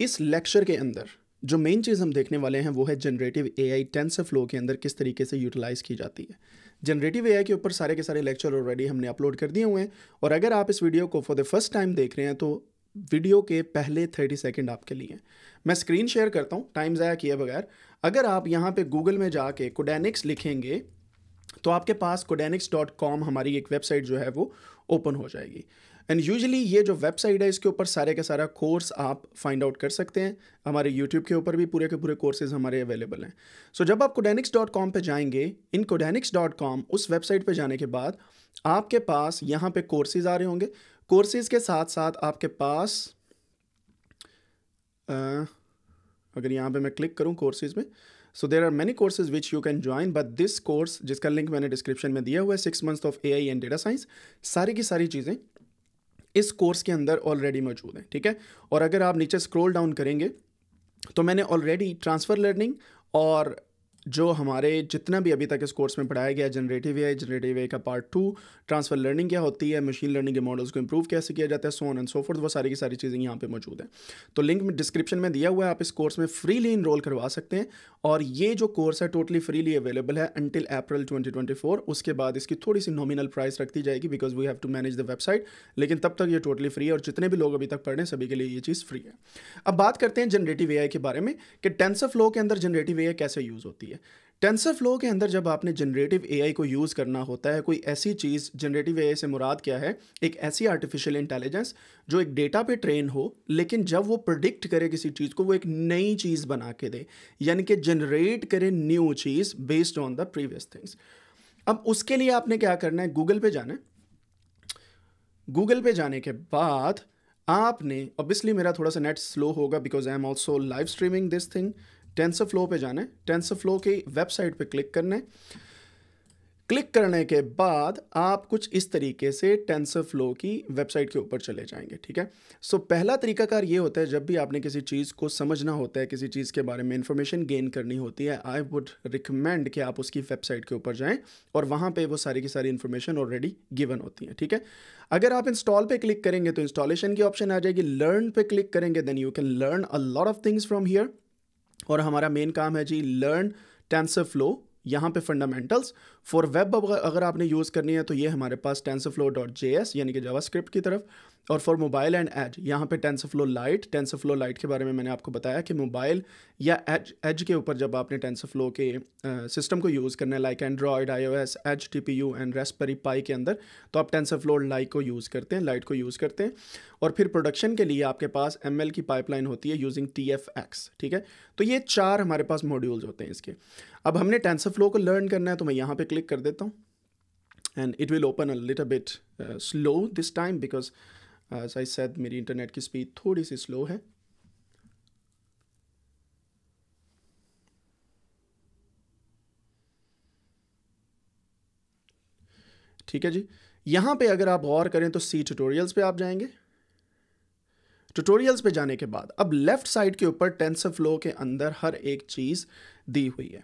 इस लेक्चर के अंदर जो मेन चीज़ हम देखने वाले हैं वो है generative A I TensorFlow के अंदर किस तरीके से यूटिलाइज़ की जाती है जनरेटिव ए के ऊपर सारे के सारे लेक्चर ऑलरेडी हमने अपलोड कर दिए हुए हैं और अगर आप इस वीडियो को फॉर द फर्स्ट टाइम देख रहे हैं तो वीडियो के पहले थर्टी सेकेंड आपके लिए मैं स्क्रीन शेयर करता हूँ टाइम ज़ाया किए बगैर अगर आप यहाँ पे गूगल में जाके कोडेनिक्स लिखेंगे तो आपके पास कोडेनिक्स डॉट कॉम हमारी एक वेबसाइट जो है वो ओपन हो जाएगी एंड यूजली ये जो वेबसाइट है इसके ऊपर सारे का सारा कोर्स आप फाइंड आउट कर सकते हैं हमारे यूट्यूब के ऊपर भी पूरे के पूरे कोर्सेज हमारे अवेलेबल हैं सो so, जब आप कोडेनिक्स डॉट कॉम पर जाएंगे इन कोडेनिक्स डॉट कॉम उस वेबसाइट पर जाने के बाद आपके पास यहाँ पे कोर्सेज आ रहे होंगे कोर्सेज के साथ साथ आपके पास आ, अगर यहाँ पे मैं क्लिक करूँ कोर्सेज में so there are many courses which you can join but this course जिसका लिंक मैंने डिस्क्रिप्शन में दिया हुआ है six months of A I and data science सारी की सारी चीज़ें इस कोर्स के अंदर ऑलरेडी मौजूद हैं ठीक है और अगर आप नीचे स्क्रॉल डाउन करेंगे तो मैंने ऑलरेडी ट्रांसफ़र लर्निंग और जो हमारे जितना भी अभी तक इस कोर्स में पढ़ाया गया जनरेटिव ए जनरेटिव ए का पार्ट टू ट्रांसफर लर्निंग क्या होती है मशीन लर्निंग के मॉडल्स को इम्प्रूव कैसे किया जाता है सोन एंड सोफोर्थ वो सारी की सारी चीज़ें यहाँ पे मौजूद हैं तो लिंक में डिस्क्रिप्शन में दिया हुआ है आप इस कोर्स में फ्रीली इनरोल करवा सकते हैं और ये जो कोर्स है टोटली फ्रीली अवेलेबल है अंटिल अप्रैल ट्वेंटी उसके बाद इसकी थोड़ी सी नॉमिनल प्राइस रखती जाएगी because we have to manage the website लेकिन तब तक ये टोटली फ्री है और जितने भी लोग अभी तक पढ़ रहे हैं सभी के लिए ये चीज़ फ्री है अब बात करते हैं जनरेटिव ए के बारे में कि ऑफ फ्लो के अंदर जनरेटिव ए कैसे यूज़ होती है चाहिए टेंसर फ्लो के अंदर जब आपने जनरेटिव एआई को यूज़ करना होता है कोई ऐसी चीज़ जनरेटिव एआई से मुराद क्या है एक ऐसी आर्टिफिशियल इंटेलिजेंस जो एक डेटा पे ट्रेन हो लेकिन जब वो प्रडिक्ट करे किसी चीज़ को वो एक नई चीज़ बना के दे यानी कि जनरेट करे न्यू चीज़ based on the previous things अब उसके लिए आपने क्या करना है गूगल पे जाना है गूगल पे जाने के बाद आपने ऑब्वियसली मेरा थोड़ा सा नेट स्लो होगा because I am also live streaming this thing TensorFlow पर जाना है टेंसर फ्लो की वेबसाइट पर क्लिक करना है क्लिक करने के बाद आप कुछ इस तरीके से टेंसर फ्लो की वेबसाइट के ऊपर चले जाएंगे ठीक है सो so, पहला तरीकाकार ये होता है जब भी आपने किसी चीज़ को समझना होता है किसी चीज़ के बारे में इंफॉर्मेशन गेन करनी होती है आई वुड रिकमेंड कि आप उसकी वेबसाइट के ऊपर जाएं और वहाँ पे वो सारी की सारी इन्फॉर्मेशन ऑलरेडी गिवन होती है ठीक है अगर आप इंस्टॉल पर क्लिक करेंगे तो इंस्टॉलेशन की ऑप्शन आ जाएगी लर्न पे क्लिक करेंगे then you can learn a lot of things from here और हमारा मेन काम है जी लर्न टेंसर फ्लो यहाँ पे फंडामेंटल्स फॉर वेब अगर आपने यूज़ करनी है तो ये हमारे पास फ्लो डॉट जे एस यानी कि जावास्क्रिप्ट की तरफ और फॉर मोबाइल एंड एज यहाँ पे फ्लो लाइट फ्लो लाइट के बारे में मैंने आपको बताया कि मोबाइल या एज एज के ऊपर जब आपने फ्लो के सिस्टम को यूज़ करना है like Android I O S H T P U and Raspberry Pi के अंदर तो आप फ्लो लाइट को यूज़ करते हैं लाइट को यूज़ करते हैं और फिर प्रोडक्शन के लिए आपके पास एम एल की पाइपलाइन होती है यूजिंग टी एफ एक्स ठीक है तो ये चार हमारे पास मॉड्यूल्स होते हैं इसके अब हमने टेंसर फ्लो को लर्न करना है तो मैं यहाँ पे क्लिक कर देता हूँ and it will open a little bit slow this time because as I said मेरी इंटरनेट की स्पीड थोड़ी सी स्लो है ठीक है जी यहाँ पे अगर आप गौर करें तो सी ट्यूटोरियल्स पे आप जाएंगे ट्यूटोरियल्स पे जाने के बाद अब लेफ्ट साइड के ऊपर टेंसर फ्लो के अंदर हर एक चीज़ दी हुई है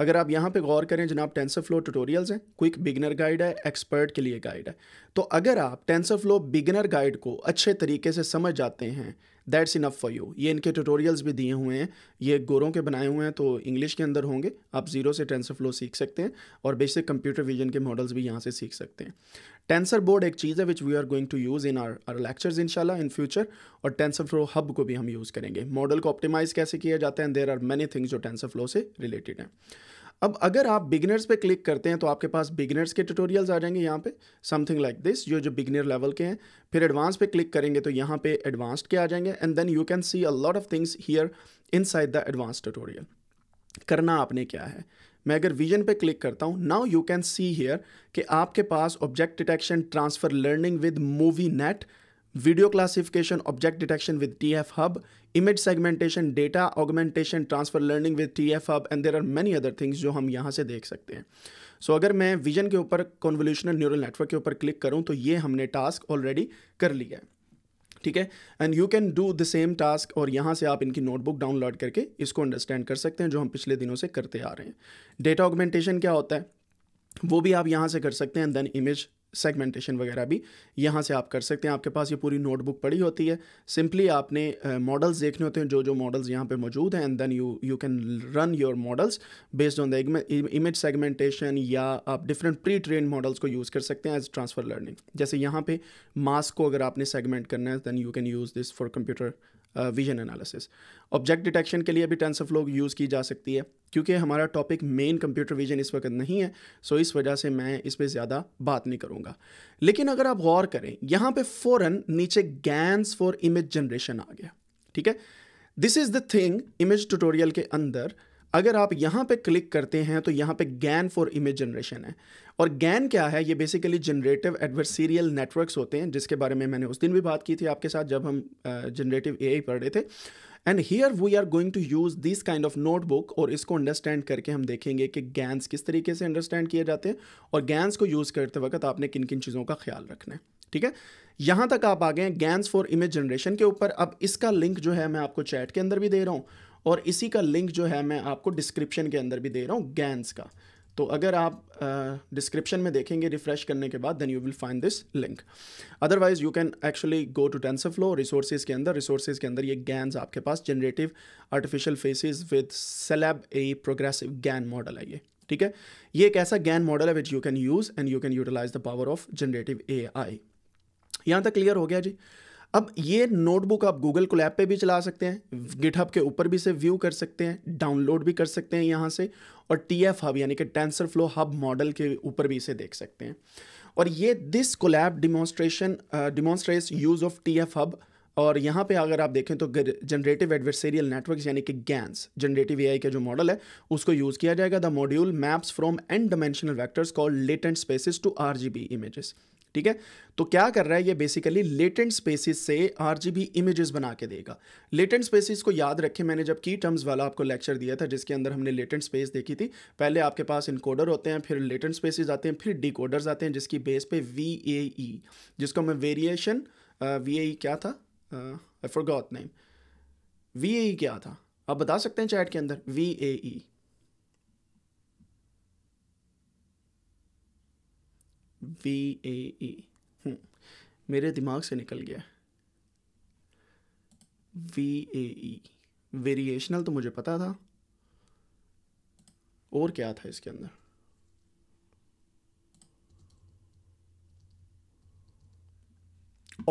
अगर आप यहाँ पे गौर करें जनाब टेंसर फ्लो ट्यूटोरियल्स हैं क्विक बिगनर गाइड है एक्सपर्ट के लिए गाइड है तो अगर आप टेंसर फ्लो बिगनर गाइड को अच्छे तरीके से समझ जाते हैं दैट्स इनफ फॉर यू ये इनके ट्यूटोरियल्स भी दिए हुए हैं ये गोरों के बनाए हुए हैं तो इंग्लिश के अंदर होंगे आप जीरो से टेंसर फ्लो सीख सकते हैं और बेसिक कंप्यूटर विजन के मॉडल्स भी यहाँ से सीख सकते हैं टेंसर बोर्ड एक चीज़ है which we are going to use in R R lectures शाला इन फ्यूचर और टेंसर फ्लो हब को भी हम यूज़ करेंगे मॉडल को ऑप्टिमाइज कैसे किया जाता है देर आर मेनी थिंग्स जो टेंसर फ्लो से रिलेटेड हैं अब अगर आप बिगनर्स पे क्लिक करते हैं तो आपके पास बिगनर्स के ट्यूटोरियल्स आ जाएंगे यहाँ पे समथिंग लाइक दिस जो जो बिगनर लेवल के हैं फिर एडवांस पे क्लिक करेंगे तो यहाँ पे एडवांस्ड के आ जाएंगे and then you can see a lot of things here inside the advance tutorial करना आपने क्या है मैं अगर विजन पे क्लिक करता हूँ now you can see here कि आपके पास object detection transfer learning with MoViNet video classification object detection with T F hub image segmentation data augmentation transfer learning with T F hub and there are many other things जो हम यहाँ से देख सकते हैं सो so, अगर मैं vision के ऊपर कॉन्वोल्यूशनल न्यूरल नेटवर्क के ऊपर क्लिक करूँ तो ये हमने टास्क ऑलरेडी कर लिया है ठीक है and you can do the same task और यहाँ से आप इनकी नोटबुक डाउनलोड करके इसको अंडरस्टैंड कर सकते हैं जो हम पिछले दिनों से करते आ रहे हैं डेटा ऑगमेंटेशन क्या होता है वो भी आप यहाँ से कर सकते हैं एंड देन इमेज सेगमेंटेशन वगैरह भी यहाँ से आप कर सकते हैं आपके पास ये पूरी नोटबुक पड़ी होती है सिंपली आपने मॉडल्स uh, देखने होते हैं जो जो मॉडल्स यहाँ पे मौजूद हैं and then you you can run your models based on the image segmentation या आप डिफरेंट प्री ट्रेन मॉडल्स को यूज़ कर सकते हैं एज ट्रांसफ़र लर्निंग जैसे यहाँ पे मास्क को अगर आपने सेगमेंट करना है then you can use this for computer vision analysis object detection के लिए भी टेंस ऑफ लोग यूज़ की जा सकती है क्योंकि हमारा टॉपिक मेन कंप्यूटर विजन इस वक्त नहीं है सो इस वजह से मैं इस पर ज़्यादा बात नहीं करूँगा लेकिन अगर आप गौर करें यहाँ पे फ़ौर नीचे गैंस फॉर इमेज जनरेशन आ गया ठीक है this is the thing image tutorial के अंदर अगर आप यहाँ पे क्लिक करते हैं तो यहाँ पे गैन फॉर इमेज जनरेशन है और गैन क्या है ये बेसिकली जनरेटिव एडवर्सीरियल नेटवर्क्स होते हैं जिसके बारे में मैंने उस दिन भी बात की थी आपके साथ जब हम जनरेटिव ए पढ़ रहे थे and here we are going to use this kind of notebook और इसको अंडरस्टैंड करके हम देखेंगे कि गैन्स किस तरीके से अंडरस्टैंड किए जाते हैं और गैन्स को यूज़ करते वक्त आपने किन किन चीज़ों का ख्याल रखना है ठीक है यहाँ तक आप आ गए हैं फॉर इमेज जनरेशन के ऊपर अब इसका लिंक जो है मैं आपको चैट के अंदर भी दे रहा हूँ और इसी का लिंक जो है मैं आपको डिस्क्रिप्शन के अंदर भी दे रहा हूँ गैंस का तो अगर आप डिस्क्रिप्शन uh, में देखेंगे रिफ्रेश करने के बाद then you will find this link otherwise you can actually go to TensorFlow resources के अंदर रिसोर्सेज के अंदर ये गैन्स आपके पास generative artificial faces with celeb A progressive GAN model है ये ठीक है ये एक ऐसा गैन मॉडल है which you can use and you can utilize the power of generative A I यहाँ तक क्लियर हो गया जी अब ये नोटबुक आप गूगल को पे भी चला सकते हैं गिटहब के ऊपर भी से व्यू कर सकते हैं डाउनलोड भी कर सकते हैं यहाँ से और टी एफ हब यानी कि टेंसर फ्लो हब मॉडल के ऊपर भी इसे देख सकते हैं और ये this Colab demonstration demonstrates use of T F hub और यहाँ पे अगर आप देखें तो जनरेटिव एडवर्सेरियल नेटवर्क यानी कि गैंस जनरेटिव ए का जो मॉडल है उसको यूज़ किया जाएगा the module maps from N dimensional vectors call latent spaces to R G B images ठीक है तो क्या कर रहा है ये बेसिकली लेटेंट स्पेसिस से बी इमेजेस बना के देगा लेटेंट स्पेसिस को याद रखें मैंने जब की टर्म्स वाला आपको लेक्चर दिया था जिसके अंदर हमने लेटेंट स्पेस देखी थी पहले आपके पास इनकोडर होते हैं फिर लेटेंट स्पेसिस आते हैं फिर डिकोडर्स आते हैं जिसकी बेस पे वी ए ई जिसको मैं वेरिएशन वी ए ई क्या था I forgot name V A E क्या था आप बता सकते हैं चैट के अंदर we A E V A ई मेरे दिमाग से निकल गया वी ए ई वेरिएशनल तो मुझे पता था और क्या था इसके अंदर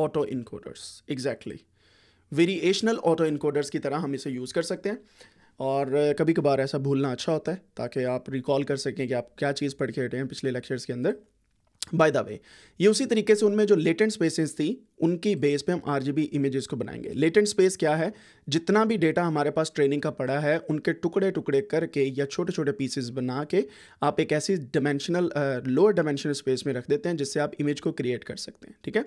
autoencoders exactly variational autoencoders की तरह हम इसे यूज़ कर सकते हैं और कभी कभार ऐसा भूलना अच्छा होता है ताकि आप रिकॉल कर सकें कि आप क्या चीज़ पढ़ के हटे हैं पिछले लेक्चर्स के अंदर बाय द वे ये उसी तरीके से उनमें जो लेटेंट स्पेसेस थी उनकी बेस पे हम आर जी इमेजेस को बनाएंगे लेटेंट स्पेस क्या है जितना भी डेटा हमारे पास ट्रेनिंग का पड़ा है उनके टुकड़े टुकड़े करके या छोटे छोटे पीसेस बना के आप एक ऐसी डायमेंशनल लोअर डायमेंशनल स्पेस में रख देते हैं जिससे आप इमेज को क्रिएट कर सकते हैं ठीक है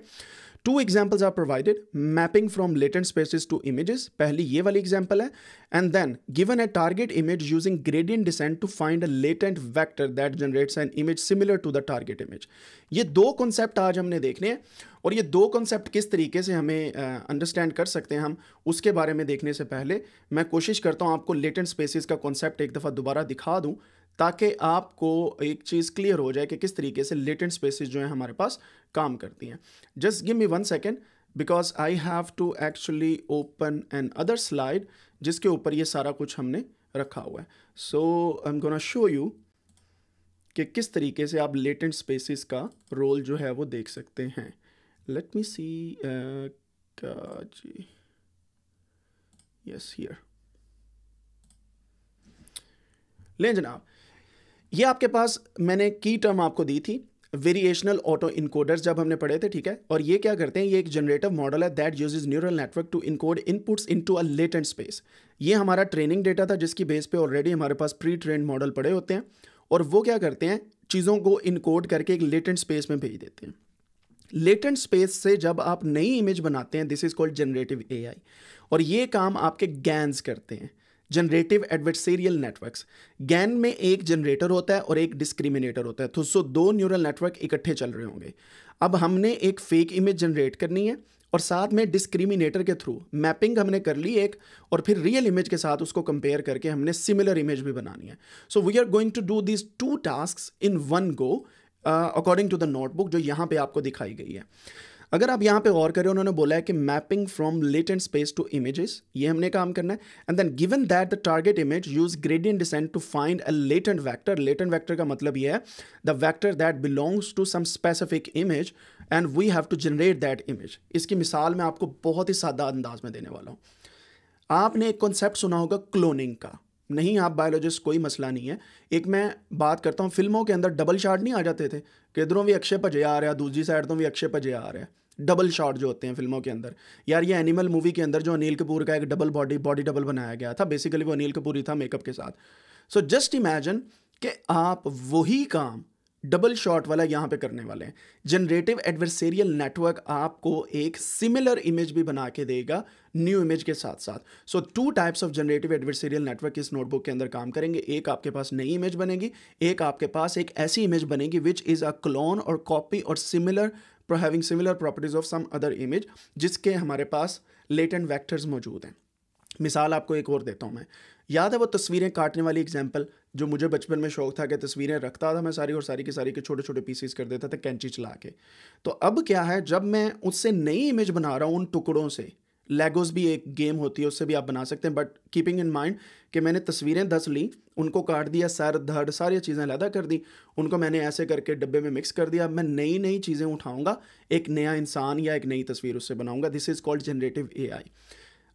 two examples are provided mapping from latent spaces to images पहली ये वाली एग्जाम्पल है and then given a target image using gradient descent to find a latent vector that generates an image similar to the target image ये दो concept आज हमने देखने हैं और ये दो कॉन्सेप्ट किस तरीके से हमें अंडरस्टैंड uh, कर सकते हैं हम उसके बारे में देखने से पहले मैं कोशिश करता हूँ आपको लेटेंट स्पेसिस का कॉन्सेप्ट एक दफ़ा दोबारा दिखा दूँ ताकि आपको एक चीज़ क्लियर हो जाए कि किस तरीके से लेटेंट स्पेसिस जो हैं हमारे पास काम करती हैं just give me one second because I have to actually open another slide जिसके ऊपर ये सारा कुछ हमने रखा हुआ है so I am gonna show you कि किस तरीके से आप लेटेंट स्पेसिस का रोल जो है वो देख सकते हैं लेट मी सी क्या जी यस हियर ले जनाब ये आपके पास मैंने की टर्म आपको दी थी वेरिएशनल ऑटो इनकोडर्स जब हमने पढ़े थे ठीक है और ये क्या करते हैं ये एक जनरेटिव मॉडल है that use neural network to encode inputs into a latent space ये हमारा ट्रेनिंग डेटा था जिसकी बेस पे ऑलरेडी हमारे पास प्री ट्रेन मॉडल पड़े होते हैं और वो क्या करते हैं चीज़ों को इनकोड करके एक लेटेंट स्पेस में भेज देते हैं लेटेंट स्पेस से जब आप नई इमेज बनाते हैं this is called generative AI और ये काम आपके गैंस करते हैं जनरेटिव एडवर्सेरियल नेटवर्क्स गैन में एक जनरेटर होता है और एक डिस्क्रिमिनेटर होता है तो सो दो न्यूरल नेटवर्क इकट्ठे चल रहे होंगे अब हमने एक फेक इमेज जनरेट करनी है और साथ में डिस्क्रिमिनेटर के थ्रू मैपिंग हमने कर ली एक और फिर रियल इमेज के साथ उसको कंपेयर करके हमने सिमिलर इमेज भी बनानी है so we are going to do these two task in one go according to the notebook जो यहाँ पे आपको दिखाई गई है अगर आप यहाँ पे गौर करें उन्होंने बोला है कि mapping from latent space to images ये हमने काम करना है and then given that the target image use gradient descent to find a latent vector latent vector का मतलब ये है the vector that belongs to some specific image and we have to generate that image इसकी मिसाल मैं आपको बहुत ही सादा अंदाज में देने वाला हूँ आपने एक कॉन्सेप्ट सुना होगा क्लोनिंग का नहीं आप बायोलॉजिस्ट कोई मसला नहीं है एक मैं बात करता हूँ फिल्मों के अंदर डबल शॉट नहीं आ जाते थे किधरों भी अक्षय भजे आ रहा है दूसरी साइड तो भी अक्षय भजे आ रहा है डबल शॉट जो होते हैं फिल्मों के अंदर यार ये एनिमल मूवी के अंदर जो अनिल कपूर का एक डबल बॉडी बॉडी डबल बनाया गया था बेसिकली वो अनिल कपूर ही था मेकअप के साथ सो जस्ट इमेजन कि आप वही काम डबल शॉट वाला यहाँ पे करने वाले हैं जनरेटिव एडवर्सेरियल नेटवर्क आपको एक सिमिलर इमेज भी बना के देगा न्यू इमेज के साथ साथ so two types of generative adversarial network इस नोटबुक के अंदर काम करेंगे एक आपके पास नई इमेज बनेगी एक आपके पास एक ऐसी इमेज बनेगी विच इज़ अ क्लोन और कॉपी और similar having similar properties of some other image जिसके हमारे पास लेटेंट वैक्टर्स मौजूद हैं मिसाल आपको एक और देता हूँ मैं याद है वो तस्वीरें काटने वाली एग्जाम्पल जो मुझे बचपन में शौक था कि तस्वीरें रखता था मैं सारी और सारी की सारी के छोटे छोटे पीसीस कर देता था कैंची चला के तो अब क्या है जब मैं उससे नई इमेज बना रहा हूँ उन टुकड़ों से लेगोज भी एक गेम होती है उससे भी आप बना सकते हैं बट कीपिंग इन माइंड कि मैंने तस्वीरें दस ली उनको काट दिया सर धड़ सारी चीज़ें लदा कर दी उनको मैंने ऐसे करके डब्बे में मिक्स कर दिया अब मैं नई नई चीज़ें उठाऊँगा एक नया इंसान या एक नई तस्वीर उससे बनाऊँगा this is called generative A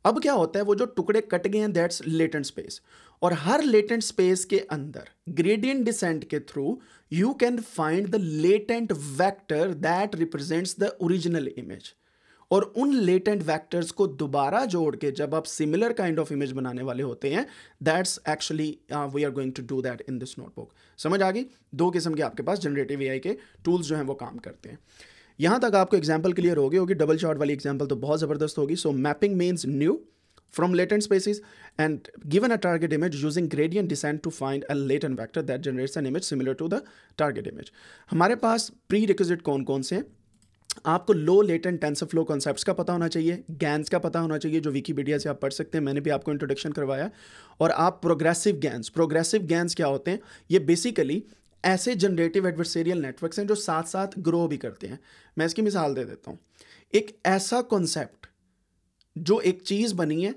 अब क्या होता है वो जो टुकड़े कट गए हैं दैट्स लेटेंट स्पेस और हर लेटेंट स्पेस के अंदर ग्रेडियंट डिसेंट के through you can find the latent vector that represents the original image और उन लेटेंट वैक्टर्स को दोबारा जोड़ के जब आप सिमिलर काइंड ऑफ इमेज बनाने वाले होते हैं that's actually we are going to do that in this notebook समझ आ गई दो किस्म के आपके पास जनरेटिव ए के टूल्स जो हैं वो काम करते हैं यहां तक आपको एग्जाम्पल क्लियर हो गई होगी डबल शॉट वाली एग्जाम्पल तो बहुत ज़बरदस्त होगी so mapping means new from latent spaces and given a target image using gradient descent to find a latent vector that generates an image similar to the target image हमारे पास prerequisite कौन कौन से हैं आपको लो latent TensorFlow concept का पता होना चाहिए गैन्स का पता होना चाहिए जो विकीपीडिया से आप पढ़ सकते हैं मैंने भी आपको इंट्रोडक्शन करवाया और आप प्रोग्रेसिव गैन्स प्रोग्रेसिव गैन्स क्या होते हैं ये बेसिकली ऐसे जनरेटिव एडवर्सेरियल नेटवर्क्स हैं जो साथ साथ ग्रो भी करते हैं मैं इसकी मिसाल दे देता हूँ एक ऐसा कॉन्सेप्ट जो एक चीज़ बनी है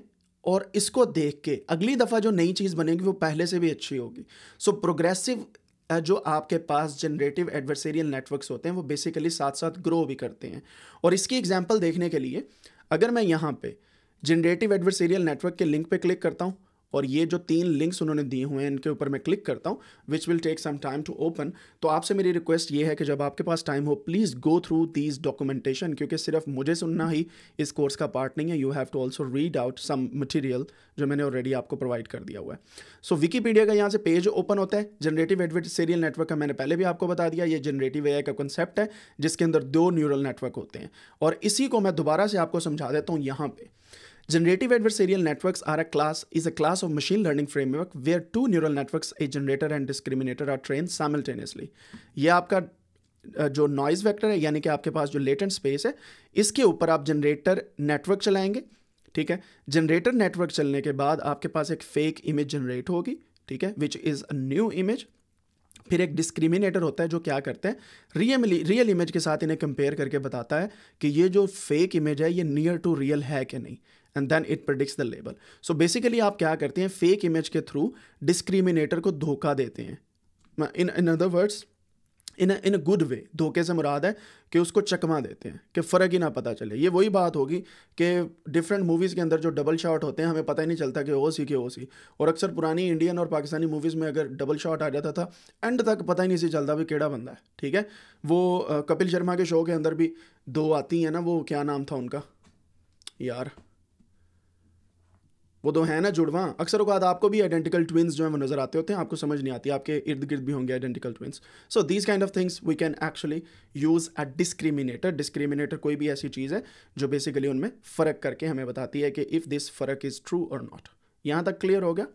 और इसको देख के अगली दफ़ा जो नई चीज़ बनेगी वो पहले से भी अच्छी होगी सो प्रोग्रेसिव जो आपके पास जनरेटिव एडवर्सेरियल नेटवर्क्स होते हैं वो बेसिकली साथ साथ ग्रो भी करते हैं और इसकी एग्जाम्पल देखने के लिए अगर मैं यहाँ पे जनरेटिव एडवर्सेरियल नेटवर्क के लिंक पे क्लिक करता हूँ और ये जो तीन लिंक्स उन्होंने दिए हुए हैं इनके ऊपर मैं क्लिक करता हूँ which will take some time to open तो आपसे मेरी रिक्वेस्ट ये है कि जब आपके पास टाइम हो please go through these documentation क्योंकि सिर्फ मुझे सुनना ही इस कोर्स का पार्ट नहीं है you have to also read out some material जो मैंने ऑलरेडी आपको प्रोवाइड कर दिया हुआ है सो so, विकीपीडिया का यहाँ से पेज ओपन होता है जनरेटिव एडवेट सीरियल नेटवर्क का मैंने पहले भी आपको बता दिया ये जनरेटिव एयर का कंसेप्ट है जिसके अंदर दो न्यूरल नेटवर्क होते हैं और इसी को मैं दोबारा से आपको समझा देता हूँ यहाँ पर Generative adversarial networks are a class is a class of machine learning framework where two neural networks, a generator and discriminator, are trained simultaneously. ये आपका जो noise vector है यानी कि आपके पास जो latent space है इसके ऊपर आप generator network चलाएंगे ठीक है generator network चलने के बाद आपके पास एक fake image generate होगी ठीक है which is a new image फिर एक डिस्क्रिमिनेटर होता है जो क्या करते हैं रियल रियल इमेज के साथ इन्हें कंपेयर करके बताता है कि ये जो फेक इमेज है ये नियर टू रियल है कि नहीं and then it predicts the label so basically आप क्या करते हैं फेक इमेज के थ्रू डिस्क्रिमिनेटर को धोखा देते हैं in in other words in in a good way धोखे से मुराद है कि उसको चकमा देते हैं कि फ़र्क ही ना पता चले ये वही बात होगी कि डिफरेंट मूवीज़ के अंदर जो डबल शॉट होते हैं हमें पता ही नहीं चलता कि ओ सी के ओ सी और अक्सर पुरानी इंडियन और पाकिस्तानी मूवीज़ में अगर डबल शॉट आ जाता था एंड तक पता ही नहीं सी चलता भी केड़ा बंदा है ठीक है वो कपिल शर्मा के शो के अंदर भी दो आती हैं ना वो क्या नाम था उनका यार वो दो तो हैं ना जुड़वा अक्सर उगाद आपको भी आइडेंटिकल ट्विंस जो है वो नज़र आते होते हैं आपको समझ नहीं आती आपके इर्द गिर्द भी होंगे identical twins so these kind of things we can actually use a discriminator discriminator कोई भी ऐसी चीज़ है जो बेसिकली उनमें फ़र्क करके हमें बताती है कि if this fake is true और नॉट यहाँ तक क्लियर हो गया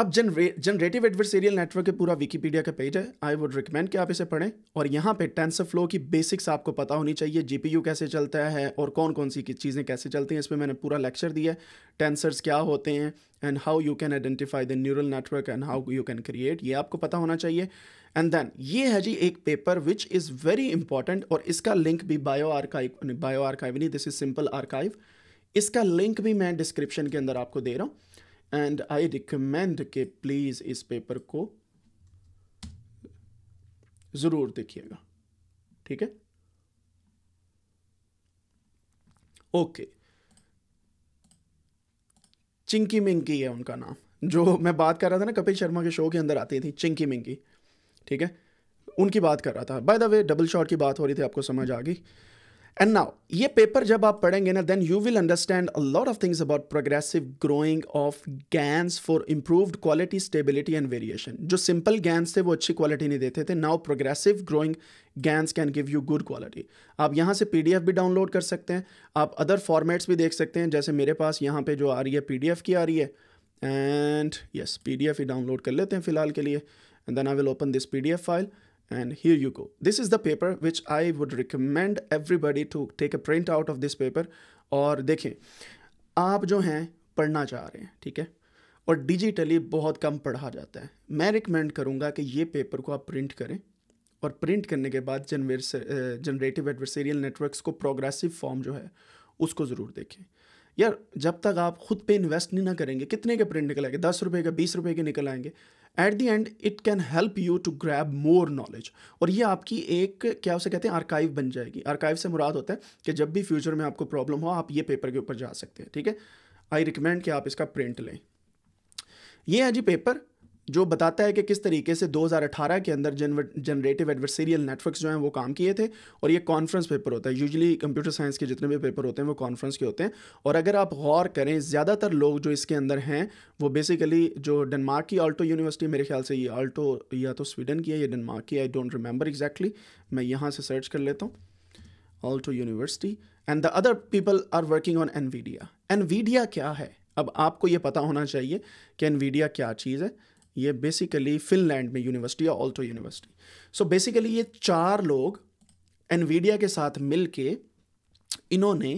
अब जनरे जनरेटिव एडवर्सेरियल नेटवर्क के पूरा विकीपीडिया का पेज है आई वुड रिकमेंड कि आप इसे पढ़ें और यहाँ पे टेंसर फ्लो की बेसिक्स आपको पता होनी चाहिए जी कैसे चलता है और कौन कौन सी चीज़ें कैसे चलती हैं इस पर मैंने पूरा लेक्चर दिया है टेंसर्स क्या होते हैं and how you can identify the neural network and how you can create ये आपको पता होना चाहिए एंड देन ये है जी एक paper which is very important और इसका लिंक भी बायो आर्काइव बायो आर्काइव नहीं दिस इज सिंपल आर्काइव इसका लिंक भी मैं डिस्क्रिप्शन के अंदर आपको दे रहा हूँ एंड आई रिकमेंड के प्लीज़ इस पेपर को ज़रूर देखिएगा ठीक है ओके okay. चिंकी मिंकी है उनका नाम जो मैं बात कर रहा था ना कपिल शर्मा के शो के अंदर आती थी चिंकी मिंकी ठीक है उनकी बात कर रहा था by the way double shot की बात हो रही थी आपको समझ आ गई एंड नाउ ये पेपर जब आप पढ़ेंगे ना then you will understand a lot of things about progressive growing of GANs for improved quality stability and variation जो सिंपल गैंस थे वो अच्छी क्वालिटी नहीं देते थे now progressive growing GANs can give you good quality आप यहाँ से पी भी डाउनलोड कर सकते हैं आप अदर फॉर्मेट्स भी देख सकते हैं जैसे मेरे पास यहाँ पर जो आ रही है पी की आ रही है एंड यस पी ही डाउनलोड कर लेते हैं फिलहाल के लिए and then I will open this P file and here you go. This is the paper which I would recommend everybody to take a print out of this paper और देखें आप जो हैं पढ़ना चाह रहे हैं ठीक है और डिजिटली बहुत कम पढ़ा जाता है मैं रिकमेंड करूँगा कि ये पेपर को आप प्रिंट करें और प्रिंट करने के बाद जनरेटिव एडवर्सरियल नेटवर्क्स को प्रोग्रेसिव फॉर्म जो है उसको ज़रूर देखें यार जब तक आप खुद पे इन्वेस्ट नहीं ना करेंगे कितने के प्रिंट निकल आएंगे दस रुपये के बीस रुपये के निकल आएंगे at the end it can help you to grab more knowledge और ये आपकी एक क्या उसे कहते हैं आर्काइव बन जाएगी आर्काइव से मुराद होता है कि जब भी फ्यूचर में आपको प्रॉब्लम हो आप ये पेपर के ऊपर जा सकते हैं ठीक है आई रिकमेंड कि आप इसका प्रिंट लें ये है जी पेपर जो बताता है कि किस तरीके से 2018 के अंदर जनरेटिव एडवर्सरियल नेटवर्क्स जो हैं वो काम किए थे और ये कॉन्फ्रेंस पेपर होता है यूजली कंप्यूटर साइंस के जितने भी पेपर होते हैं वो कॉन्फ्रेंस के होते हैं और अगर आप गौर करें ज़्यादातर लोग जो इसके अंदर हैं वो बेसिकली जो डेनमार्क की ऑल्टो यूनिवर्सिटी मेरे ख्याल से ये ऑल्टो या तो स्वीडन की है या डेनमार्क की आई डोंट रिमेंबर एग्जैक्टली मैं यहाँ से सर्च कर लेता हूँ Aalto University and the other people are working on Nvidia Nvidia क्या है अब आपको ये पता होना चाहिए कि एनवीडिया क्या चीज़ है ये बेसिकली फिनलैंड में यूनिवर्सिटी या ऑल्टो यूनिवर्सिटी सो बेसिकली ये चार लोग एनवीडिया के साथ मिल के इन्होंने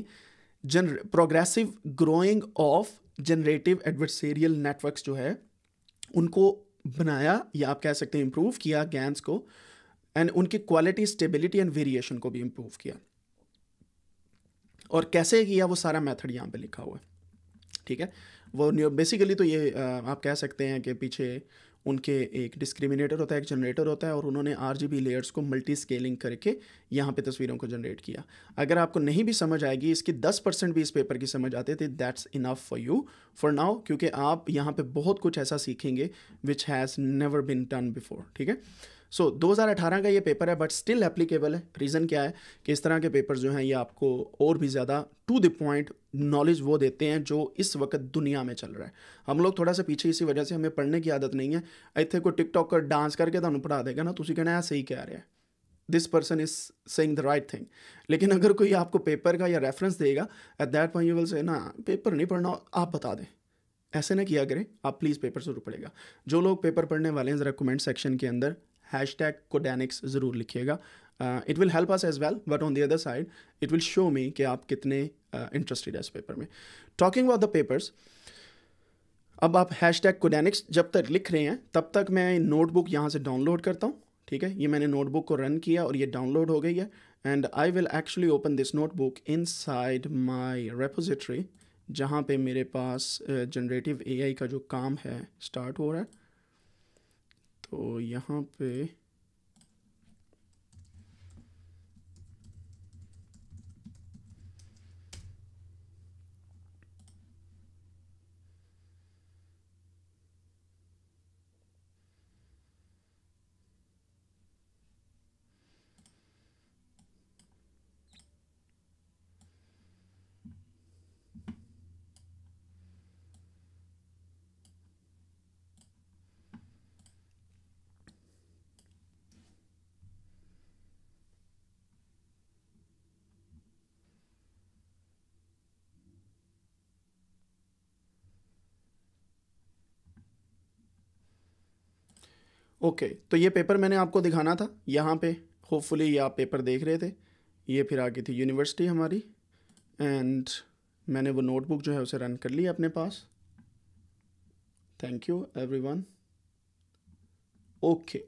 जन progressive growing of generative adversarial networks जो है उनको बनाया या आप कह सकते हैं इम्प्रूव किया गैंस को एंड उनकी क्वालिटी स्टेबिलिटी एंड वेरिएशन को भी इम्प्रूव किया और कैसे किया वो सारा मेथड यहाँ पे लिखा हुआ है ठीक है वो बेसिकली तो ये आप कह सकते हैं कि पीछे उनके एक डिस्क्रिमिनेटर होता है एक जनरेटर होता है और उन्होंने आर लेयर्स को मल्टी स्केलिंग करके यहाँ पे तस्वीरों को जनरेट किया अगर आपको नहीं भी समझ आएगी इसकी 10 परसेंट भी इस पेपर की समझ आती थी that's enough for you for now क्योंकि आप यहाँ पे बहुत कुछ ऐसा सीखेंगे which has never been done before ठीक है सो so, 2018 का ये पेपर है बट स्टिल एप्लीकेबल है रीज़न क्या है कि इस तरह के पेपर जो हैं ये आपको और भी ज़्यादा टू द पॉइंट नॉलेज वो देते हैं जो इस वक्त दुनिया में चल रहा है हम लोग थोड़ा सा पीछे इसी वजह से हमें पढ़ने की आदत नहीं है इतने कोई टिकटॉक कर डांस करके तो पढ़ा देगा ना तुम तो कहना है सही कह रहे हैं this person is saying the right thing लेकिन अगर कोई आपको पेपर का या रेफरेंस देगा at that point you will say ना पेपर नहीं पढ़ना आप बता दें ऐसे ना किया करें आप प्लीज़ पेपर ज़रूर पढ़ेगा जो लोग पेपर पढ़ने वाले हैं ज़रा कमेंट सेक्शन के अंदर हैश टैग कोडेनिक्स ज़रूर लिखिएगा it will help us as well but on the other side it will show me कि आप कितने इंटरेस्टेड uh, है इस पेपर में टॉकिंग अबाउट द पेपर्स अब आप हैश टैग कोडेनिक्स जब तक लिख रहे हैं तब तक मैं नोटबुक यहाँ से डाउनलोड करता हूँ ठीक है ये मैंने नोटबुक को रन किया और ये डाउनलोड हो गई है and I will actually open this notebook inside my repository जहाँ पे मेरे पास जनरेटिव uh, ए का जो काम है स्टार्ट हो रहा है तो यहाँ पे ओके okay, तो ये पेपर मैंने आपको दिखाना था यहाँ पे होपफुली ये आप पेपर देख रहे थे ये फिर आ गई थी यूनिवर्सिटी हमारी एंड मैंने वो नोटबुक जो है उसे रन कर लिया अपने पास थैंक यू एवरीवन ओके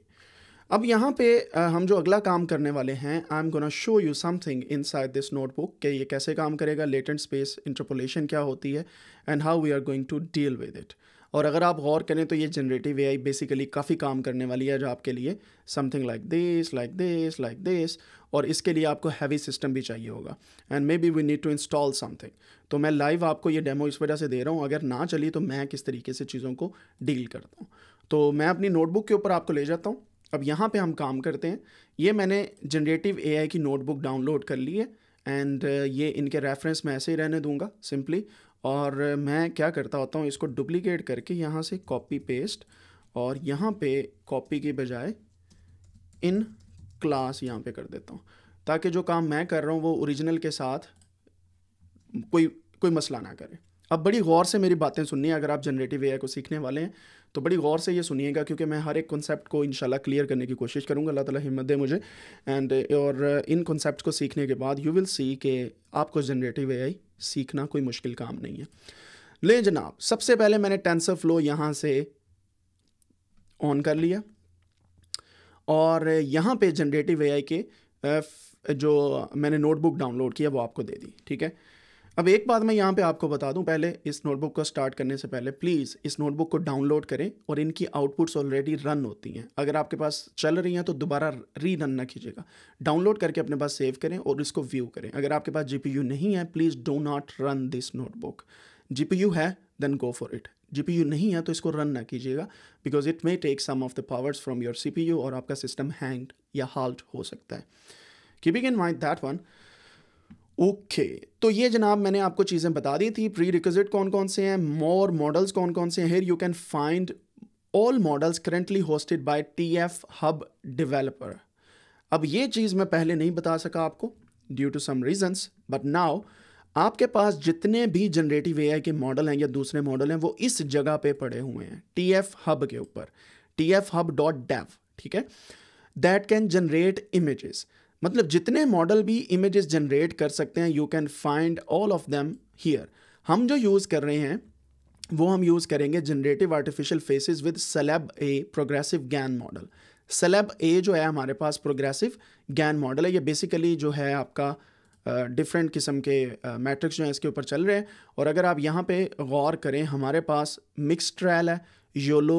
अब यहाँ पे हम जो अगला काम करने वाले हैं I am gonna show you something inside this notebook कि ये कैसे काम करेगा लेटेंट स्पेस इंटरपोलेशन क्या होती है and how we are going to deal with it और अगर आप गौर करें तो ये जनरेटिव ए बेसिकली काफ़ी काम करने वाली है जो आपके लिए something like this like this like this और इसके लिए आपको हैवी सिस्टम भी चाहिए होगा and maybe we need to install something तो मैं लाइव आपको ये डेमो इस वजह से दे रहा हूँ अगर ना चली तो मैं किस तरीके से चीज़ों को डील करता हूँ तो मैं अपनी नोटबुक के ऊपर आपको ले जाता हूँ अब यहाँ पर हम काम करते हैं ये मैंने जनरेटिव ए की नोटबुक डाउनलोड कर ली है एंड ये इनके रेफरेंस मैं ऐसे ही रहने दूंगा सिंपली और मैं क्या करता होता हूँ इसको डुप्लीकेट करके यहाँ से कॉपी पेस्ट और यहाँ पे कॉपी के बजाय इन क्लास यहाँ पे कर देता हूँ ताकि जो काम मैं कर रहा हूँ वो ओरिजिनल के साथ कोई कोई मसला ना करे अब बड़ी गौर से मेरी बातें सुननी अगर आप जनरेटिव ए को सीखने वाले हैं तो बड़ी गौर से ये सुनिएगा क्योंकि मैं हर एक कॉन्सेप्ट को इंशाल्लाह क्लियर करने की कोशिश करूँगा अल्लाह ताला हिम्मत दे मुझे एंड और इन कॉन्सेप्ट को सीखने के बाद यू विल सी के आपको जनरेटिव ए सीखना कोई मुश्किल काम नहीं है ले जनाब सबसे पहले मैंने टेंसर फ्लो यहाँ से ऑन कर लिया और यहाँ पे जनरेटिव ए के जो मैंने नोटबुक डाउनलोड किया वो आपको दे दी ठीक है अब एक बात मैं यहाँ पे आपको बता दूँ पहले इस नोटबुक को स्टार्ट करने से पहले प्लीज़ इस नोटबुक को डाउनलोड करें और इनकी आउटपुट्स ऑलरेडी रन होती हैं अगर आपके पास चल रही हैं तो दोबारा री रन ना कीजिएगा डाउनलोड करके अपने पास सेव करें और इसको व्यू करें अगर आपके पास जी नहीं है please do not run this notebook जी है देन गो फॉर इट जी नहीं है तो इसको रन ना कीजिएगा because it may take some of the powers from your C और आपका सिस्टम हैंग या हाल्ट हो सकता है keeping in mind that one okay okay, तो ये जनाब मैंने आपको चीज़ें बता दी थी प्री रिक्विजिट कौन कौन से हैं मोर मॉडल्स कौन कौन से हैं here you can find all models currently hosted by T F hub developer अब ये चीज़ मैं पहले नहीं बता सका आपको due to some reasons but now आपके पास जितने भी जनरेटिव ए के मॉडल हैं या दूसरे मॉडल हैं वो इस जगह पे पड़े हुए हैं टी एफ हब के ऊपर T F hub dot dev ठीक है दैट कैन जनरेट इमेजेस मतलब जितने मॉडल भी इमेजेस जनरेट कर सकते हैं you can find all of them here हम जो यूज़ कर रहे हैं वो हम यूज़ करेंगे generative artificial faces with celeb A progressive GAN model celeb A जो है हमारे पास प्रोग्रेसिव गैन मॉडल है ये बेसिकली जो है आपका डिफरेंट uh, किस्म के मैट्रिक्स uh, जो हैं इसके ऊपर चल रहे हैं और अगर आप यहाँ पे गौर करें हमारे पास मिक्स ट्रायल है योलो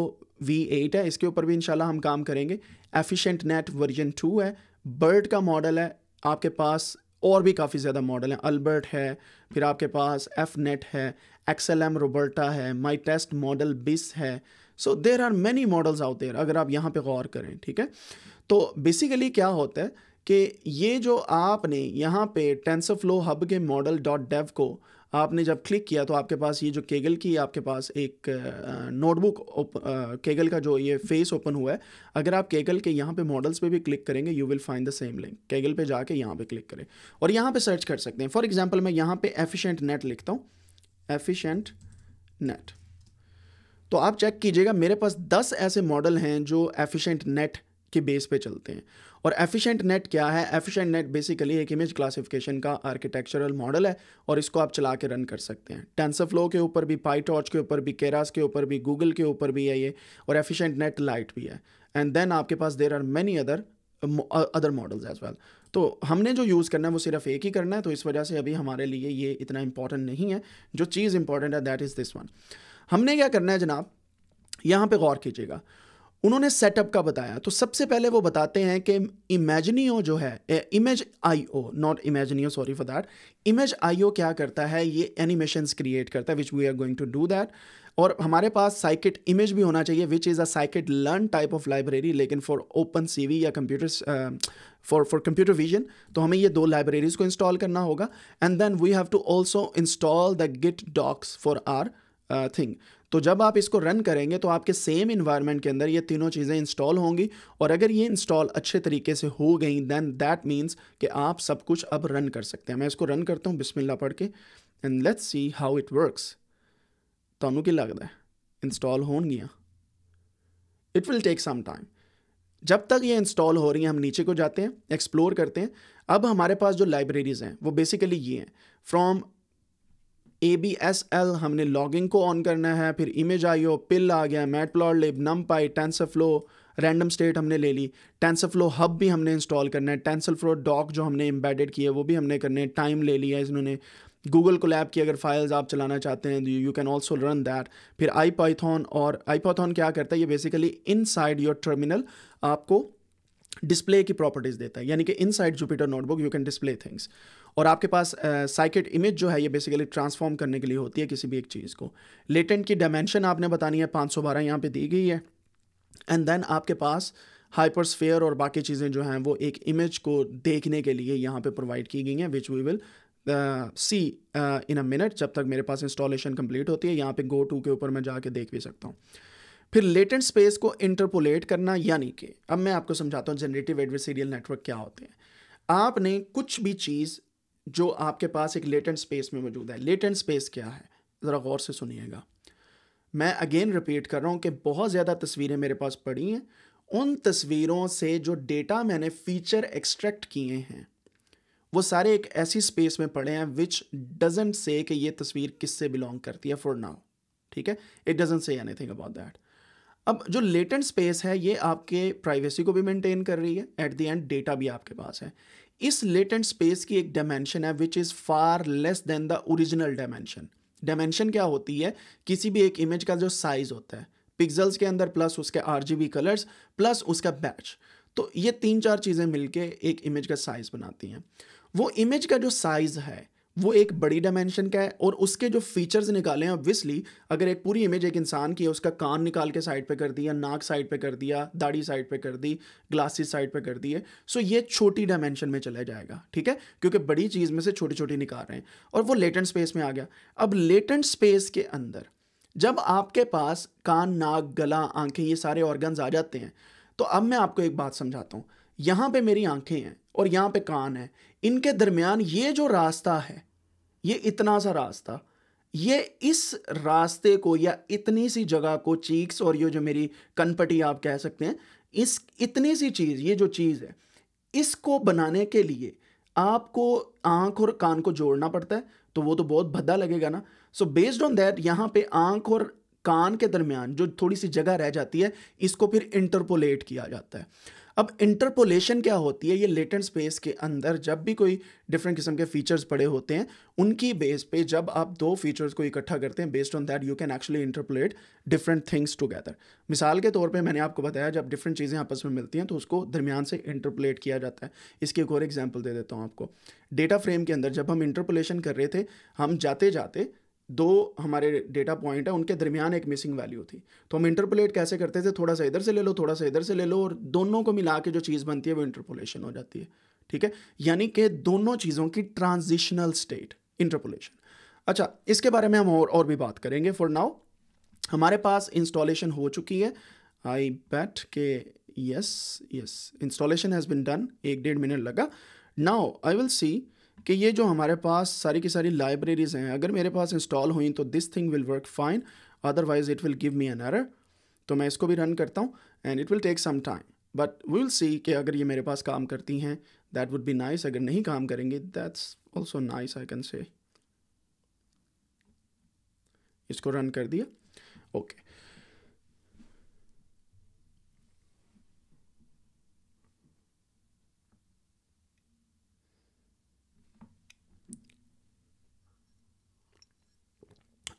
वी एट है इसके ऊपर भी इंशाल्लाह हम काम करेंगे एफिशिएंट नेट वर्जन टू है बर्ड का मॉडल है आपके पास और भी काफ़ी ज़्यादा मॉडल हैं अल्बर्ट है फिर आपके पास एफ नेट है एक्सएल एम रोबर्टा है माई टेस्ट मॉडल बिस है so there are many models out there अगर आप यहाँ पे गौर करें ठीक है तो बेसिकली क्या होता है कि ये जो आपने यहाँ पे टेंसर फ्लो हब के मॉडल डॉट डेव को आपने जब क्लिक किया तो आपके पास ये जो केगल की आपके पास एक नोटबुक केगल का जो ये फेस ओपन हुआ है अगर आप केगल के यहाँ पे मॉडल्स पे भी क्लिक करेंगे you will find the same link Kaggle पे जाके यहाँ पे क्लिक करें और यहाँ पे सर्च कर सकते हैं फॉर एग्जांपल मैं यहाँ पे एफिशिएंट नेट लिखता हूँ एफिशिएंट नेट तो आप चेक कीजिएगा मेरे पास दस ऐसे मॉडल हैं जो एफिशेंट नेट के बेस पे चलते हैं और एफिशिएंट नेट क्या है एफिशिएंट नेट बेसिकली एक इमेज क्लासिफिकेशन का आर्किटेक्चरल मॉडल है और इसको आप चला के रन कर सकते हैं टेंसरफ्लो के ऊपर भी पाईटॉर्च के ऊपर भी केरास के ऊपर भी गूगल के ऊपर भी है ये और एफिशिएंट नेट लाइट भी है एंड देन आपके पास there are many other other models as well तो हमने जो यूज़ करना है वो सिर्फ एक ही करना है तो इस वजह से अभी हमारे लिए ये इतना इंपॉर्टेंट नहीं है जो चीज़ इंपॉर्टेंट है दैट इज़ दिस वन हमने क्या करना है जनाब यहाँ पे गौर कीजिएगा उन्होंने सेटअप का बताया तो सबसे पहले वो बताते हैं कि इमेजनियो जो है image I O not imageio sorry for that image I O क्या करता है ये एनिमेशन क्रिएट करता है which we are going to do that और हमारे पास साइकिट इमेज भी होना चाहिए which is a scikit learn type of library लेकिन फॉर ओपन सी C V computer for for computer vision तो हमें ये दो लाइब्रेरीज़ को इंस्टॉल करना होगा and then we have to also install the git docs for our thing तो जब आप इसको रन करेंगे तो आपके सेम इन्वायरमेंट के अंदर ये तीनों चीज़ें इंस्टॉल होंगी और अगर ये इंस्टॉल अच्छे तरीके से हो गई दैन दैट मीन्स कि आप सब कुछ अब रन कर सकते हैं मैं इसको रन करता हूँ बिस्मिल्ला पढ़ के and let's see how it works ਤੁਹਾਨੂੰ ਕੀ है इंस्टॉल ਇੰਸਟਾਲ ਹੋਣਗੀਆਂ it will take some time जब तक ये इंस्टॉल हो रही हैं हम नीचे को जाते हैं एक्सप्लोर करते हैं अब हमारे पास जो लाइब्रेरीज़ हैं वो बेसिकली ये हैं from A B S L हमने लॉगिंग को ऑन करना है फिर इमेज आई ओ पिल आ गया matplotlib numpy tensorflow random state हमने ले ली टेंसर फ्लो हब भी हमने इंस्टॉल करना है टेंसर फ्लो डॉक जो हमने एम्बेडेड किया वो भी हमने करने टाइम ले लिया है इन्होंने गूगल को लैब की अगर फाइल्स आप चलाना चाहते हैं you can also run that फिर आई पाइथॉन और आई पाइथॉन क्या करता है ये basically inside your terminal आपको डिस्प्ले की प्रॉपर्टीज़ देता है यानी कि inside Jupyter notebook you can display things और आपके पास साइकेट इमेज जो है ये बेसिकली ट्रांसफॉर्म करने के लिए होती है किसी भी एक चीज़ को लेटेंट की डायमेंशन आपने बतानी है पाँच सौ बारह यहाँ पर दी गई है एंड देन आपके पास हाइपरस्फेयर और बाकी चीज़ें जो हैं वो एक इमेज को देखने के लिए यहाँ पे प्रोवाइड की गई हैं which we will see in a minute जब तक मेरे पास इंस्टॉलेशन कंप्लीट होती है यहाँ पे गो टू के ऊपर मैं जाके देख भी सकता हूँ फिर लेटेंट स्पेस को इंटरपोलेट करना यानी कि अब मैं आपको समझाता हूँ जनरेटिव एडवर्सीरियल नेटवर्क क्या होते हैं आपने कुछ भी चीज़ जो आपके पास एक लेटेंट स्पेस में मौजूद है लेटेंट स्पेस क्या है ज़रा गौर से सुनिएगा मैं अगेन रिपीट कर रहा हूँ कि बहुत ज़्यादा तस्वीरें मेरे पास पड़ी हैं उन तस्वीरों से जो डेटा मैंने फीचर एक्सट्रैक्ट किए हैं वो सारे एक ऐसी स्पेस में पड़े हैं विच डजेंट से कि ये तस्वीर किससे बिलोंग करती है फॉर नाउ ठीक है it doesn't say anything about that अब जो लेटेंट स्पेस है ये आपके प्राइवेसी को भी मेंटेन कर रही है एट द एंड डेटा भी आपके पास है इस लेटेंट स्पेस की एक डायमेंशन है which is far less than the original dimension dimension क्या होती है किसी भी एक इमेज का जो साइज होता है पिक्सल्स के अंदर प्लस उसके आर कलर्स प्लस उसका बैच तो ये तीन चार चीज़ें मिलके एक इमेज का साइज़ बनाती हैं वो इमेज का जो साइज़ है वो एक बड़ी डायमेंशन का है और उसके जो फीचर्स निकाले हैं ऑब्वियसली अगर एक पूरी इमेज एक इंसान की है उसका कान निकाल के साइड पे कर दिया नाक साइड पे कर दिया दाढ़ी साइड पे कर दी ग्लासेस साइड पे कर दिए सो ये छोटी डायमेंशन में चला जाएगा ठीक है क्योंकि बड़ी चीज़ में से छोटी छोटी निकाल रहे हैं और वो लेटेंट स्पेस में आ गया अब लेटेंट स्पेस के अंदर जब आपके पास कान नाक गला आंखें ये सारे ऑर्गन्स आ जाते हैं तो अब मैं आपको एक बात समझाता हूँ यहाँ पे मेरी आंखें हैं और यहाँ पे कान है इनके दरमियान ये जो रास्ता है ये इतना सा रास्ता ये इस रास्ते को या इतनी सी जगह को चीक्स और ये जो मेरी कनपटी आप कह सकते हैं इस इतनी सी चीज़ ये जो चीज़ है इसको बनाने के लिए आपको आंख और कान को जोड़ना पड़ता है तो वो तो बहुत भद्दा लगेगा ना सो बेस्ड ऑन दैट यहाँ पे आंख और कान के दरमियान जो थोड़ी सी जगह रह जाती है इसको फिर इंटरपोलेट किया जाता है अब इंटरपोलेशन क्या होती है ये लेटेंट स्पेस के अंदर जब भी कोई डिफरेंट किस्म के फीचर्स पड़े होते हैं उनकी बेस पे जब आप दो फीचर्स को इकट्ठा करते हैं based on that you can actually interpolate different things together मिसाल के तौर पे मैंने आपको बताया जब डिफरेंट चीज़ें आपस में मिलती हैं तो उसको दरमियान से इंटरपोलेट किया जाता है इसकी एक और एग्जाम्पल दे देता हूँ आपको डेटा फ्रेम के अंदर जब हम इंटरपोलेशन कर रहे थे हम जाते जाते दो हमारे डेटा पॉइंट है उनके दरमियान एक मिसिंग वैल्यू थी तो हम इंटरपोलेट कैसे करते थे थोड़ा सा इधर से ले लो थोड़ा सा इधर से ले लो और दोनों को मिला के जो चीज़ बनती है वो इंटरपोलेशन हो जाती है ठीक है यानी कि दोनों चीज़ों की ट्रांजिशनल स्टेट इंटरपोलेशन अच्छा इसके बारे में हम और और भी बात करेंगे फॉर नाउ हमारे पास इंस्टॉलेशन हो चुकी है आई बैट के yes yes installation has been done एक डेढ़ मिनट लगा नाउ आई विल सी कि ये जो हमारे पास सारी की सारी लाइब्रेरीज़ हैं अगर मेरे पास इंस्टॉल हुई तो this thing will work fine otherwise it will give me an error तो मैं इसको भी रन करता हूँ and it will take some time but we will see कि अगर ये मेरे पास काम करती हैं दैट वुड बी नाइस अगर नहीं काम करेंगे that's also nice I can say इसको रन कर दिया ओके okay.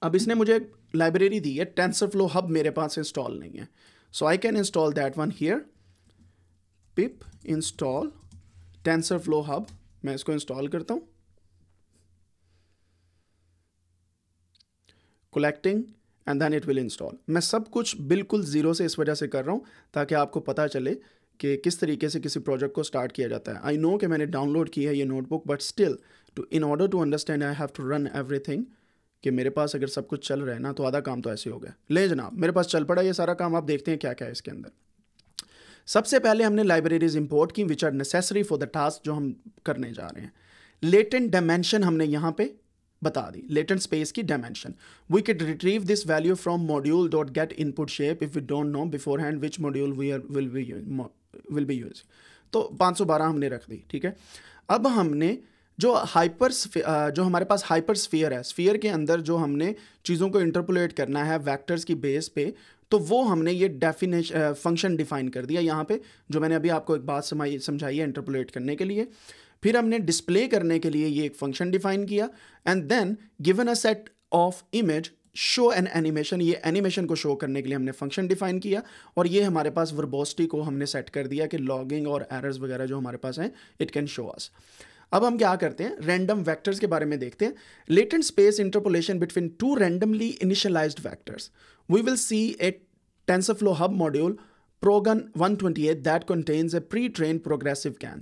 अब इसने मुझे लाइब्रेरी दी है टेंसर फ्लो हब मेरे पास इंस्टॉल नहीं है so I can install that one here pip install tensor flow hub मैं इसको इंस्टॉल करता हूं collecting and then it will install मैं सब कुछ बिल्कुल ज़ीरो से इस वजह से कर रहा हूं ताकि आपको पता चले कि किस तरीके से किसी प्रोजेक्ट को स्टार्ट किया जाता है आई नो कि मैंने डाउनलोड की है ये notebook but still to in order to understand I have to run everything कि मेरे पास अगर सब कुछ चल रहा है ना तो आधा काम तो ऐसे हो गया ले जनाब मेरे पास चल पड़ा ये सारा काम आप देखते हैं क्या क्या है इसके अंदर सबसे पहले हमने लाइब्रेरीज इंपोर्ट की which are necessary for the task जो हम करने जा रहे हैं लेटेंट डायमेंशन हमने यहाँ पे बता दी लेटेंट स्पेस की dimension we can retrieve this value from module dot get input shape if we don't know beforehand which module we are will be will be use तो 512 हमने रख दी ठीक है अब हमने जो हाइपर जो हमारे पास हाइपर स्फीयर है स्फीयर के अंदर जो हमने चीज़ों को इंटरपोलेट करना है वैक्टर्स की बेस पे तो वो हमने ये डेफिनेश फंक्शन डिफाइन कर दिया यहाँ पे जो मैंने अभी आपको एक बात समाई समझाई है इंटरपोलेट करने के लिए फिर हमने डिस्प्ले करने के लिए ये एक फंक्शन डिफाइन किया and then given a set of image show an animation ये एनिमेशन को शो करने के लिए हमने फंक्शन डिफाइन किया और ये हमारे पास वर्बोस्टी को हमने सेट कर दिया कि लॉगिंग और एरर्स वगैरह जो हमारे पास हैं इट कैन शो अस अब हम क्या करते हैं रैंडम वेक्टर्स के बारे में देखते हैं latent space interpolation between two randomly initialised vectors we will see a module ProGAN one twenty 128 that contains a pre train progressive GAN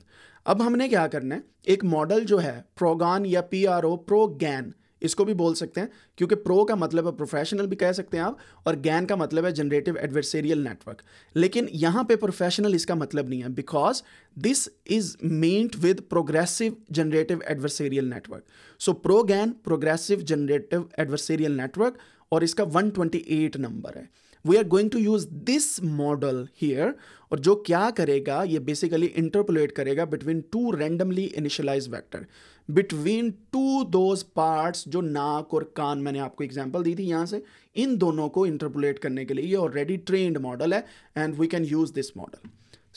अब हमने क्या करना है एक मॉडल जो है प्रोगान या पी आर ओ प्रोगैन इसको भी बोल सकते हैं क्योंकि प्रो का मतलब है प्रोफेशनल भी कह सकते हैं आप और गैन का मतलब है जनरेटिव एडवर्सेरियल नेटवर्क लेकिन यहाँ पे प्रोफेशनल इसका मतलब नहीं है because this is made with progressive generative adversarial network so pro GAN progressive generative adversarial network और इसका 128 नंबर है we are going to use this model here और जो क्या करेगा ये बेसिकली इंटरपोलेट करेगा between two randomly initialise vector between two those parts जो नाक और कान मैंने आपको एग्जाम्पल दी थी यहाँ से इन दोनों को इंटरपोलेट करने के लिए ये ऑलरेडी ट्रेंड मॉडल है and we can use this model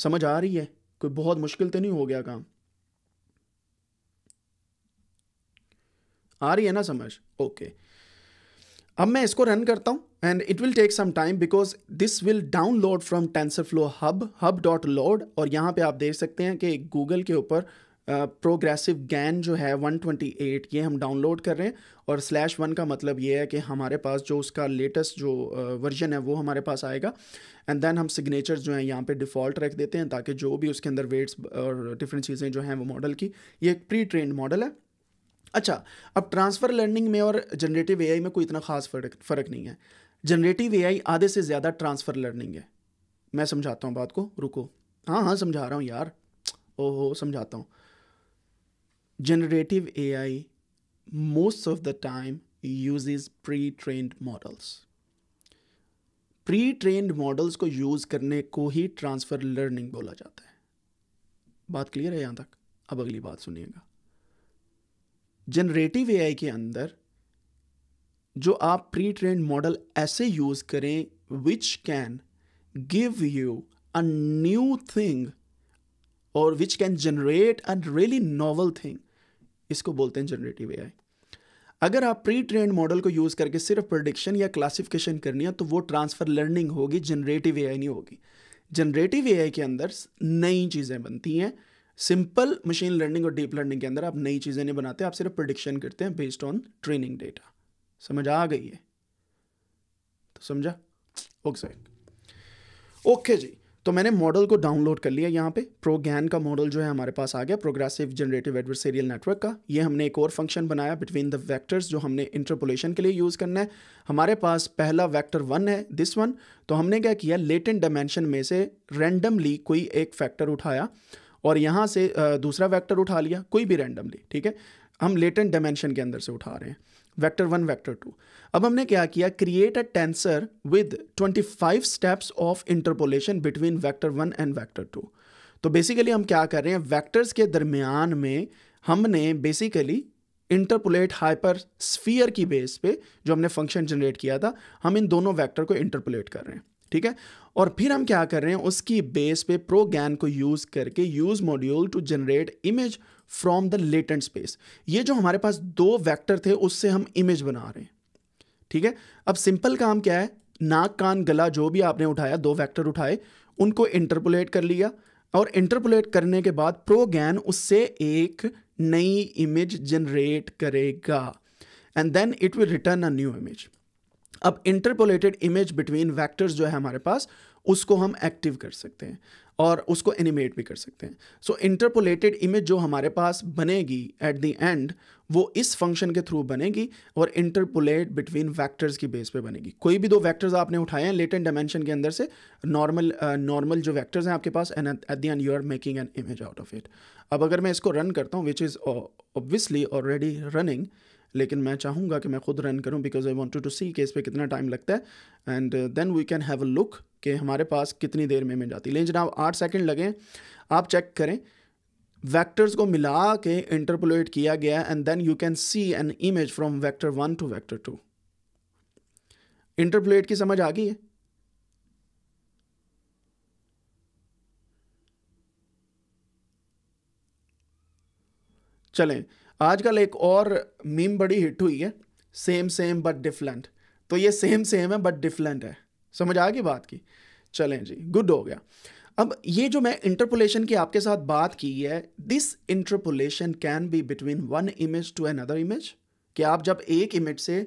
समझ आ रही है कोई बहुत मुश्किल तो नहीं हो गया काम आ रही है ना समझ ओके okay. अब मैं इसको रन करता हूं and it will take some time because this will download from TensorFlow Hub, hub.load और यहाँ पे आप देख सकते हैं कि गूगल के ऊपर प्रोग्रेसिव uh, गैन जो है 128 ये हम डाउनलोड कर रहे हैं और स्लैश वन का मतलब ये है कि हमारे पास जो उसका लेटेस्ट जो वर्जन uh, है वो हमारे पास आएगा एंड देन हम सिग्नेचर जो हैं यहाँ पे डिफ़ॉल्ट रख देते हैं ताकि जो भी उसके अंदर वेट्स और डिफरेंट चीज़ें जो हैं वो मॉडल की ये एक प्री ट्रेंड मॉडल है अच्छा अब ट्रांसफ़र लर्निंग में और जनरेटिव एआई में कोई इतना खास फ़र्क फ़र्क नहीं है जनरेटिव ए आधे से ज़्यादा ट्रांसफ़र लर्निंग है मैं समझाता हूँ बात को रुको हाँ हाँ समझा रहा हूँ यार ओहो समझाता हूँ generative A I most of the time uses pre trained models pre trained models को यूज़ करने को ही ट्रांसफ़र लर्निंग बोला जाता है बात क्लियर है यहाँ तक अब अगली बात सुनिएगा जनरेटिव आई के अंदर जो आप प्री ट्रेंड मॉडल ऐसे यूज़ करें which can give you a new thing और which can generate a really novel thing इसको बोलते हैं जनरेटिव ए अगर आप प्री ट्रेंड मॉडल को यूज़ करके सिर्फ प्रडिक्शन या क्लासिफिकेशन करनी है तो वो ट्रांसफ़र लर्निंग होगी जनरेटिव ए नहीं होगी जनरेटिव ए के अंदर नई चीज़ें बनती हैं सिंपल मशीन लर्निंग और डीप लर्निंग के अंदर आप नई चीज़ें नहीं बनाते आप सिर्फ प्रोडिक्शन करते हैं बेस्ड ऑन ट्रेनिंग डेटा समझ आ गई है तो समझा ओके सर ओके जी तो मैंने मॉडल को डाउनलोड कर लिया यहाँ पे प्रोगैन का मॉडल जो है हमारे पास आ गया प्रोग्रेसिव जनरेटिव एडवर्सेरियल नेटवर्क का ये हमने एक और फंक्शन बनाया बिटवीन द वेक्टर्स जो हमने इंटरपोलेशन के लिए यूज़ करना है हमारे पास पहला वेक्टर वन है दिस वन तो हमने क्या किया लेटेंट डायमेंशन में से रैंडमली कोई एक फैक्टर उठाया और यहाँ से दूसरा वैक्टर उठा लिया कोई भी रैंडमली ठीक है हम लेटेंट डायमेंशन के अंदर से उठा रहे हैं वेक्टर वन वेक्टर टू अब हमने क्या किया create a tensor with 25 steps of interpolation between vector one and vector two तो बेसिकली हम क्या कर रहे हैं वेक्टर्स के दरमियान में हमने बेसिकली इंटरपोलेट हाइपर स्फीयर की बेस पे जो हमने फंक्शन जनरेट किया था हम इन दोनों वेक्टर को इंटरपोलेट कर रहे हैं ठीक है और फिर हम क्या कर रहे हैं उसकी बेस पे प्रोगैन को यूज़ करके use module to generate image from the latent space ये जो हमारे पास दो वैक्टर थे उससे हम इमेज बना रहे हैं ठीक है अब सिंपल काम क्या है नाक कान गला जो भी आपने उठाया दो वैक्टर उठाए उनको इंटरपोलेट कर लिया और इंटरपोलेट करने के बाद प्रोगैन उससे एक नई इमेज जनरेट करेगा and then it will return a new image अब इंटरपोलेटेड इमेज बिटवीन वैक्टर्स जो है हमारे पास उसको हम एक्टिव कर सकते हैं और उसको एनिमेट भी कर सकते हैं सो इंटरपोलेटेड इमेज जो हमारे पास बनेगी एट द एंड वो इस फंक्शन के थ्रू बनेगी और इंटरपोलेट बिटवीन वैक्टर्स की बेस पे बनेगी कोई भी दो वैक्टर्स आपने उठाए हैं लेटेंट डायमेंशन के अंदर से नॉर्मल नॉर्मल uh, जो वैक्टर्स हैं आपके पास and at the end you are making an image out of it अब अगर मैं इसको रन करता हूँ which is obviously already running लेकिन मैं चाहूँगा कि मैं खुद रन करूँ because I want to see कि इस पर कितना टाइम लगता है and then we can have a look कि हमारे पास कितनी देर में मिल जाती लेकिन जनाब आठ सेकेंड लगें आप चेक करें वैक्टर्स को मिला के इंटरपोलेट किया गया and then you can see an image from vector one to vector two interpolate की समझ आ गई है चलें आजकल एक और मीम बड़ी हिट हुई है सेम सेम बट डिफरेंट तो ये सेम सेम है बट डिफरेंट है समझ आ गई बात की चलें जी गुड हो गया अब ये जो मैं इंटरपोलेशन की आपके साथ बात की है this interpolation can be between one image to another image कि आप जब एक इमेज से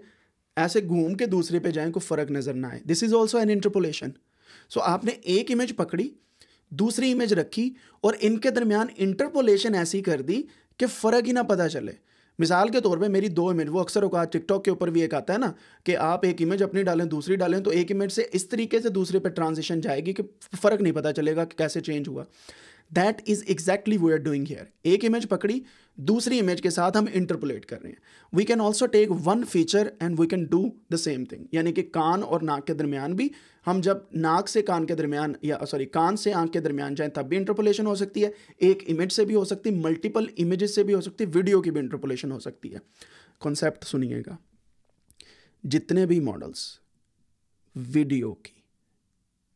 ऐसे घूम के दूसरे पे जाएं को फ़र्क नज़र ना आए this is also an interpolation so आपने एक इमेज पकड़ी दूसरी इमेज रखी और इनके दरमियान इंटरपोलेशन ऐसी कर दी कि फ़र्क ही ना पता चले मिसाल के तौर पे मेरी दो इमेज वो अक्सर होगा टिकटॉक के ऊपर भी एक आता है ना कि आप एक इमेज अपनी डालें दूसरी डालें तो एक इमेज से इस तरीके से दूसरे पे ट्रांजिशन जाएगी कि फ़र्क नहीं पता चलेगा कि कैसे चेंज हुआ that is exactly we are doing here एक इमेज पकड़ी दूसरी इमेज के साथ हम इंटरपोलेट कर रहे हैं we can also take one feature and we can do the same thing यानी कि कान और नाक के दरमियान भी हम जब नाक से कान के दरमियान या सॉरी कान से आंख के दरमियान जाएं तब भी इंटरपोलेशन हो सकती है एक इमेज से भी हो सकती है मल्टीपल इमेज से भी हो सकती है वीडियो की भी इंटरपोलेशन हो सकती है कॉन्सेप्ट सुनिएगा जितने भी मॉडल्स वीडियो की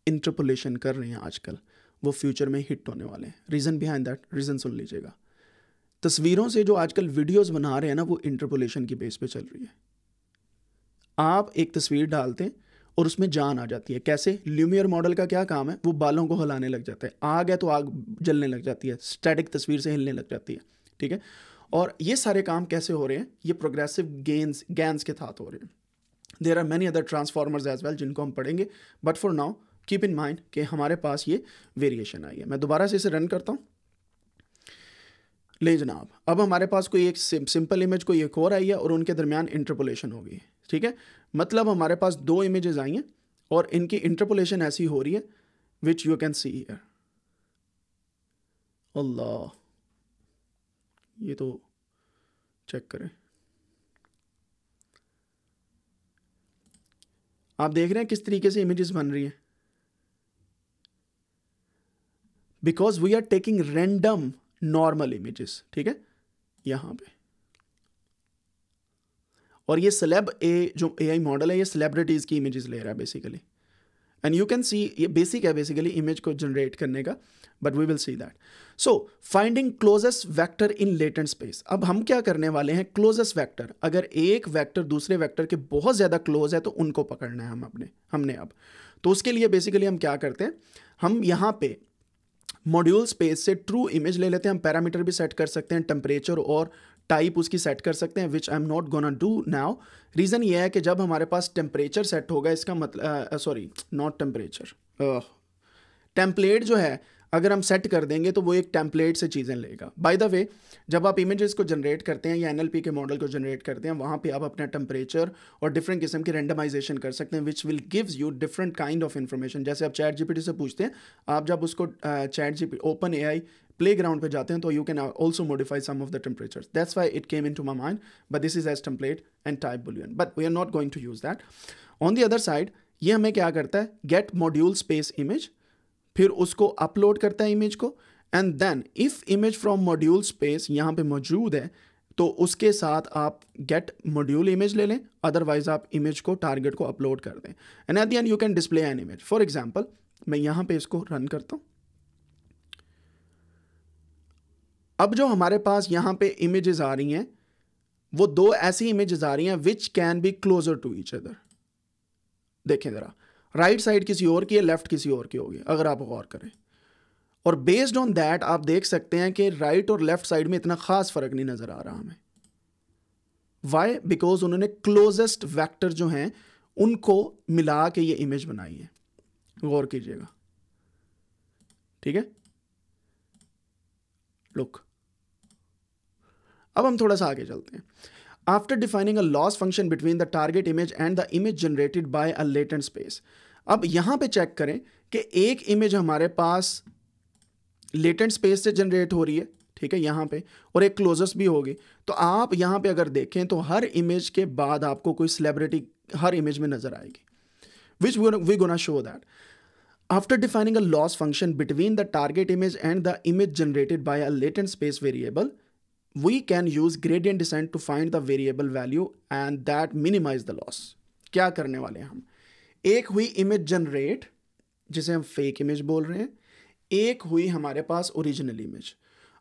इंटरपोलेशन कर रहे हैं आजकल वो फ्यूचर में हिट होने वाले हैं रीज़न बिहाइंड दैट रीज़न सुन लीजिएगा तस्वीरों से जो आजकल वीडियोस बना रहे हैं ना वो इंटरपोलेशन की बेस पे चल रही है आप एक तस्वीर डालते हैं और उसमें जान आ जाती है कैसे ल्यूमियर मॉडल का क्या काम है वो बालों को हिलाने लग जाता है आग है तो आग जलने लग जाती है स्टैटिक तस्वीर से हिलने लग जाती है ठीक है और ये सारे काम कैसे हो रहे हैं ये प्रोग्रेसिव गेंस गैंस के साथ हो रहे हैं there are many other transformers as well जिनको हम पढ़ेंगे but for now keep in mind कि हमारे पास ये वेरिएशन आई है मैं दोबारा से इसे रन करता हूँ ले जनाब अब हमारे पास कोई एक सिंपल इमेज कोई एक और आई है और उनके दरमियान इंटरपोलेशन हो गई ठीक है मतलब हमारे पास दो इमेजेस आई हैं और इनकी इंटरपोलेशन ऐसी हो रही है which you can see here Allah ये तो चेक करें आप देख रहे हैं किस तरीके से इमेजेस बन रही हैं because we are taking random normal images ठीक है यहां पे और ये स्लेब ए जो ए आई मॉडल है ये सेलेब्रिटीज़ की इमेजेस ले रहा है basically and you can see ये बेसिक है बेसिकली इमेज को जनरेट करने का but we will see that so finding closest vector in latent space अब हम क्या करने वाले हैं क्लोजेस्ट वैक्टर अगर एक वैक्टर दूसरे वैक्टर के बहुत ज़्यादा क्लोज है तो उनको पकड़ना है हम अपने हमने अब तो उसके लिए बेसिकली हम क्या करते हैं हम यहाँ पे मॉड्यूल स्पेस से ट्रू इमेज ले लेते हैं हम पैरामीटर भी सेट कर सकते हैं टेम्परेचर और टाइप उसकी सेट कर सकते हैं which I am not gonna do now reason ये है कि जब हमारे पास टेम्परेचर सेट होगा इसका मतलब सॉरी नॉट टेम्परेचर टेम्पलेट जो है अगर हम सेट कर देंगे तो वो एक टेम्पलेट से चीज़ें लेगा बाय द वे जब आप इमेजेस को जनरेट करते हैं या एन के मॉडल को जनरेट करते हैं वहाँ पे आप अपना टेम्परेचर और डिफरेंट किस्म की रेंडमाइजेशन कर सकते हैं which will gives you different kind of information जैसे आप चैट जीपीटी से पूछते हैं आप जब उसको chat G open A playground पर जाते हैं तो you can also modify some of the temperature that's why it came into my mind but this is as template and type boolean but we are not going to use that on the other side ये हमें क्या करता है gate module space image फिर उसको upload करता है image को and then if image from module space यहाँ पे मौजूद है तो उसके साथ आप गेट मॉड्यूल इमेज ले लें अदरवाइज आप इमेज को टारगेट को अपलोड कर दें and at the end you can display an image for example मैं यहाँ पे इसको रन करता हूँ अब जो हमारे पास यहाँ पे इमेजेस आ रही हैं वो दो ऐसी इमेजेस आ रही हैं which can be closer to each other देखें ज़रा राइट साइड किसी और की है लेफ्ट किसी और की होगी अगर आप गौर करें और बेस्ड ऑन दैट आप देख सकते हैं कि राइट और लेफ्ट साइड में इतना खास फ़र्क नहीं नज़र आ रहा हमें वाई बिकॉज उन्होंने क्लोजेस्ट वैक्टर जो हैं उनको मिला के ये इमेज बनाई है गौर कीजिएगा ठीक है लुक अब हम थोड़ा सा आगे चलते हैं after defining a loss function between the target image and the image generated by a latent space अब यहां पे चेक करें कि एक इमेज हमारे पास लेटेंट स्पेस से जनरेट हो रही है ठीक है यहाँ पे और एक क्लोजस्ट भी होगी तो आप यहाँ पे अगर देखें तो हर इमेज के बाद आपको कोई सेलिब्रिटी हर इमेज में नजर आएगी which we gonna show that after defining a loss function between the target image and the image generated by a latent space variable we can use gradient descent to find the variable value and that minimise the loss क्या करने वाले हैं हम एक हुई image generate जिसे हम fake image बोल रहे हैं एक हुई हमारे पास ओरिजिनल इमेज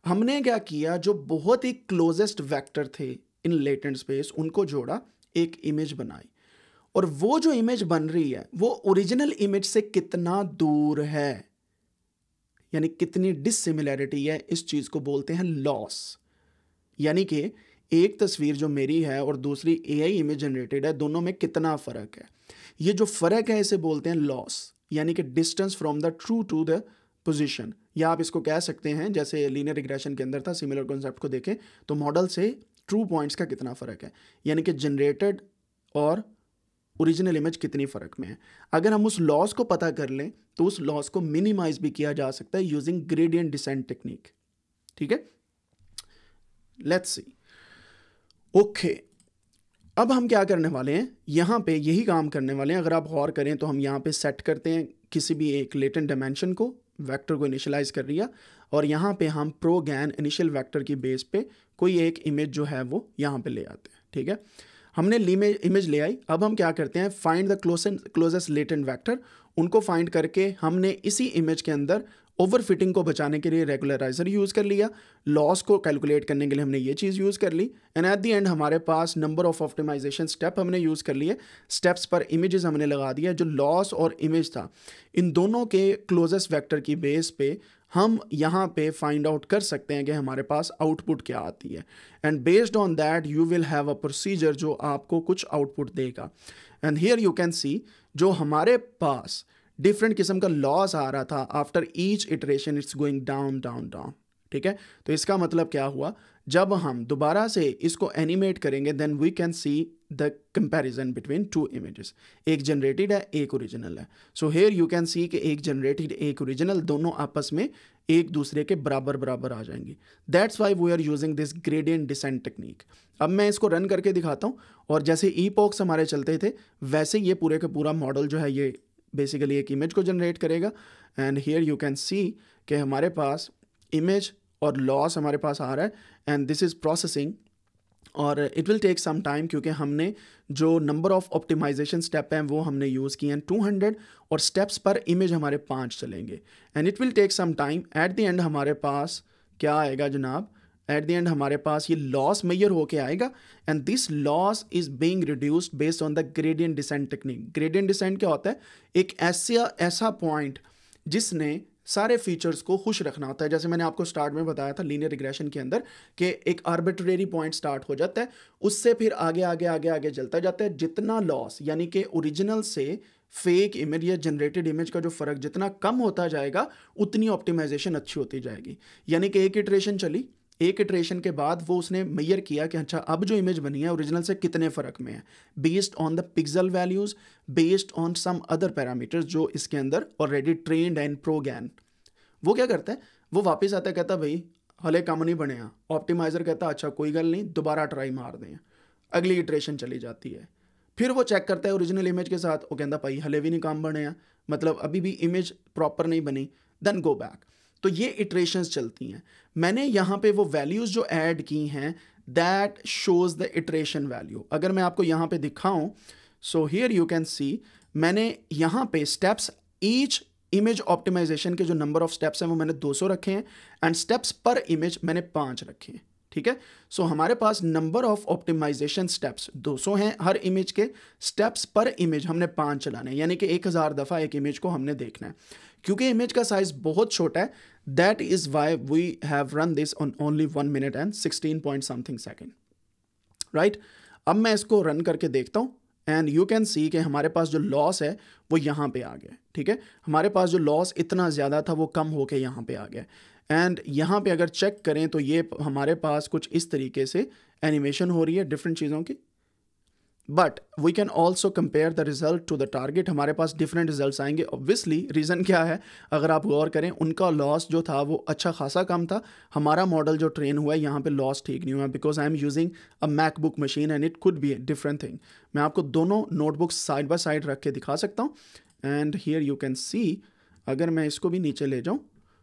हमने क्या किया जो बहुत ही क्लोजेस्ट वेक्टर थे इन लेटेंट स्पेस उनको जोड़ा एक इमेज बनाई और वो जो इमेज बन रही है वो ओरिजिनल इमेज से कितना दूर है यानी कितनी डिसिमिलैरिटी है इस चीज़ को बोलते हैं लॉस यानी कि एक तस्वीर जो मेरी है और दूसरी एआई इमेज जनरेटेड है दोनों में कितना फ़र्क है ये जो फ़र्क है इसे बोलते हैं लॉस यानी कि distance from the true to the position या आप इसको कह सकते हैं जैसे लीनियर रिग्रेशन के अंदर था सिमिलर कॉन्सेप्ट को देखें तो मॉडल से ट्रू पॉइंट्स का कितना फ़र्क है यानी कि जनरेटेड और ओरिजिनल इमेज कितनी फ़र्क में है अगर हम उस लॉस को पता कर लें तो उस लॉस को मिनिमाइज भी किया जा सकता है यूजिंग ग्रेडियंट डिसेंट टेक्निक ठीक है लेट्स सी ओके अब हम क्या करने वाले हैं यहाँ पे यही काम करने वाले हैं अगर आप गौर करें तो हम यहाँ पे सेट करते हैं किसी भी एक लेटेंट डायमेंशन को वेक्टर को इनिशलाइज कर दिया और यहाँ पे हम प्रो गैन इनिशियल वैक्टर की बेस पे कोई एक इमेज जो है वो यहाँ पे ले आते हैं ठीक है हमने इमेज ले आई अब हम क्या करते हैं find the closest latent vector उनको फाइंड करके हमने इसी इमेज के अंदर ओवर फिटिंग को बचाने के लिए रेगुलराइजर यूज़ कर लिया लॉस को कैलकुलेट करने के लिए हमने ये चीज़ यूज़ कर ली एंड एट दी एंड हमारे पास नंबर ऑफ ऑप्टिमाइजेशन स्टेप हमने यूज़ कर लिए स्टेप्स पर इमेजेस हमने लगा दिया जो लॉस और इमेज था इन दोनों के क्लोजेस्ट वैक्टर की बेस पे हम यहाँ पे फाइंड आउट कर सकते हैं कि हमारे पास आउटपुट क्या आती है and based on that you will have a procedure जो आपको कुछ आउटपुट देगा and here you can see जो हमारे पास डिफरेंट किस्म का लॉस आ रहा था after each iteration it's going down down down ठीक है तो इसका मतलब क्या हुआ जब हम दोबारा से इसको एनिमेट करेंगे then we can see the comparison between two images एक जनरेटेड है एक ओरिजिनल है so here you can see कि एक जनरेटेड एक ओरिजिनल दोनों आपस में एक दूसरे के बराबर बराबर आ जाएंगे that's why we are using this gradient descent technique अब मैं इसको रन करके दिखाता हूँ और जैसे ई पॉक्स हमारे चलते थे वैसे ये पूरे का पूरा मॉडल जो है ये बेसिकली एक इमेज को जनरेट करेगा and here you can see कि हमारे पास इमेज और लॉस हमारे पास आ रहा है एंड दिस इज़ प्रोसेसिंग और it will take some time क्योंकि हमने जो नंबर ऑफ ऑप्टिमाइजेशन स्टेप हैं वो हमने यूज़ किए हैं 200 और स्टेप्स पर इमेज हमारे पाँच चलेंगे and it will take some time at the end हमारे पास क्या आएगा जनाब एट द एंड हमारे पास ये लॉस मेयर होके आएगा and this loss is being reduced based on the gradient descent technique gradient descent क्या होता है एक ऐसा ऐसा पॉइंट जिसने सारे फीचर्स को खुश रखना होता है जैसे मैंने आपको स्टार्ट में बताया था लीनियर रिग्रेशन के अंदर कि एक आर्बिट्रेरी पॉइंट स्टार्ट हो जाता है उससे फिर आगे आगे आगे आगे चलता जाता है जितना लॉस यानी कि ओरिजिनल से फेक इमेज या जनरेटेड इमेज का जो फ़र्क जितना कम होता जाएगा उतनी ऑप्टिमाइजेशन अच्छी होती जाएगी यानी कि एक इटरेशन चली एक इटरेशन के बाद वो उसने मैयर किया कि अच्छा अब जो इमेज बनी है ओरिजिनल से कितने फ़र्क में है based on the pixel values based on some other parameters जो इसके अंदर ऑलरेडी ट्रेंड एंड प्रोगैन वो क्या करता है वो वापस आता है कहता भाई हले कम नहीं बने ऑप्टिमाइज़र कहता अच्छा कोई गल नहीं दोबारा ट्राई मार दें अगली इटरेशन चली जाती है फिर वो चेक करता है ओरिजिनल इमेज के साथ वो कहता भाई हले भी नहीं काम बने हैं मतलब अभी भी इमेज प्रॉपर नहीं बनी देन गो बैक तो ये इटरेशंस चलती हैं मैंने यहाँ पे वो वैल्यूज़ जो ऐड की हैं that shows the iteration value अगर मैं आपको यहाँ पे दिखाऊं so here you can see मैंने यहाँ पे स्टेप्स ईच इमेज ऑप्टिमाइजेशन के जो नंबर ऑफ स्टेप्स हैं वो मैंने 200 रखे हैं एंड स्टेप्स पर इमेज मैंने पाँच रखे हैं ठीक है सो so, हमारे पास नंबर ऑफ ऑप्टिमाइजेशन स्टेप्स 200 हैं हर इमेज के स्टेप्स पर इमेज हमने पाँच चलाने हैं यानी कि एक हज़ार दफ़ा एक इमेज को हमने देखना है क्योंकि इमेज का साइज बहुत छोटा है that is why we have run this on only one minute and sixteen point something second right अब मैं इसको रन करके देखता हूँ एंड यू कैन सी कि हमारे पास जो लॉस है वो यहाँ पे आ गया ठीक है हमारे पास जो लॉस इतना ज़्यादा था वो कम होके यहाँ पे आ गया एंड यहाँ पे अगर चेक करें तो ये हमारे पास कुछ इस तरीके से एनिमेशन हो रही है डिफरेंट चीज़ों की but we can also compare the result to the target हमारे पास डिफरेंट रिजल्ट आएंगे ऑब्वियसली रीज़न क्या है अगर आप गौर करें उनका लॉस जो था वो अच्छा खासा कम था हमारा मॉडल जो ट्रेन हुआ है यहाँ पर लॉस ठीक नहीं हुआ because I am using a MacBook machine and it could be a different thing मैं आपको दोनों नोटबुक्स साइड बाई साइड रख के दिखा सकता हूँ and here you can see अगर मैं इसको भी नीचे ले जाऊँ